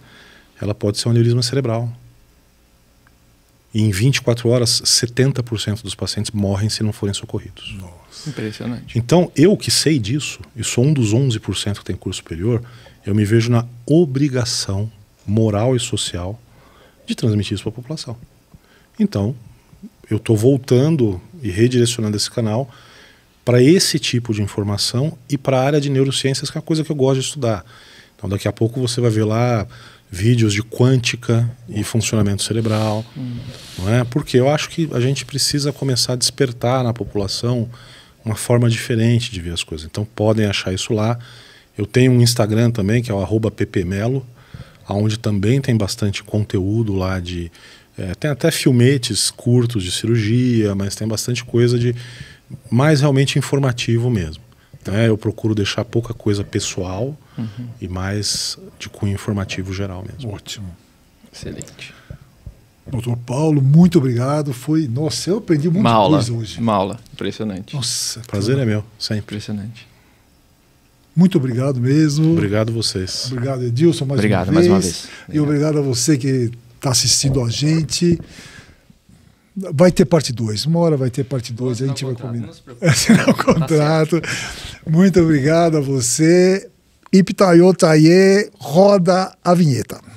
C: ela pode ser um aneurisma cerebral. E em 24 horas, 70% dos pacientes morrem se não forem socorridos. Nossa.
B: Impressionante.
C: Então, eu que sei disso, e sou um dos 11% que tem curso superior, eu me vejo na obrigação moral e social de transmitir isso para a população. Então, eu estou voltando e redirecionando esse canal para esse tipo de informação e para a área de neurociências, que é a coisa que eu gosto de estudar. Então, daqui a pouco você vai ver lá vídeos de quântica e funcionamento cerebral, hum. não é? Porque eu acho que a gente precisa começar a despertar na população uma forma diferente de ver as coisas. Então podem achar isso lá. Eu tenho um Instagram também que é o @ppmelo, aonde também tem bastante conteúdo lá de é, tem até filmetes curtos de cirurgia, mas tem bastante coisa de mais realmente informativo mesmo. Né? Eu procuro deixar pouca coisa pessoal uhum. e mais de cunho informativo geral mesmo. Ótimo. Excelente.
A: Doutor Paulo, muito obrigado. Foi, nossa, eu aprendi muito aula, coisa hoje.
C: Uma aula, impressionante. Nossa, prazer é meu, sempre. Impressionante.
A: Muito obrigado
C: mesmo. Obrigado vocês.
A: Obrigado, Edilson, mais, obrigado, uma, mais vez. uma vez. Obrigado. E obrigado a você que está assistindo a gente. Vai ter parte 2. Uma hora vai ter parte 2, a gente vai contrato, combinar. Assinar tá o contrato. Tá Muito obrigado a você. Ipitayo Taye roda a vinheta.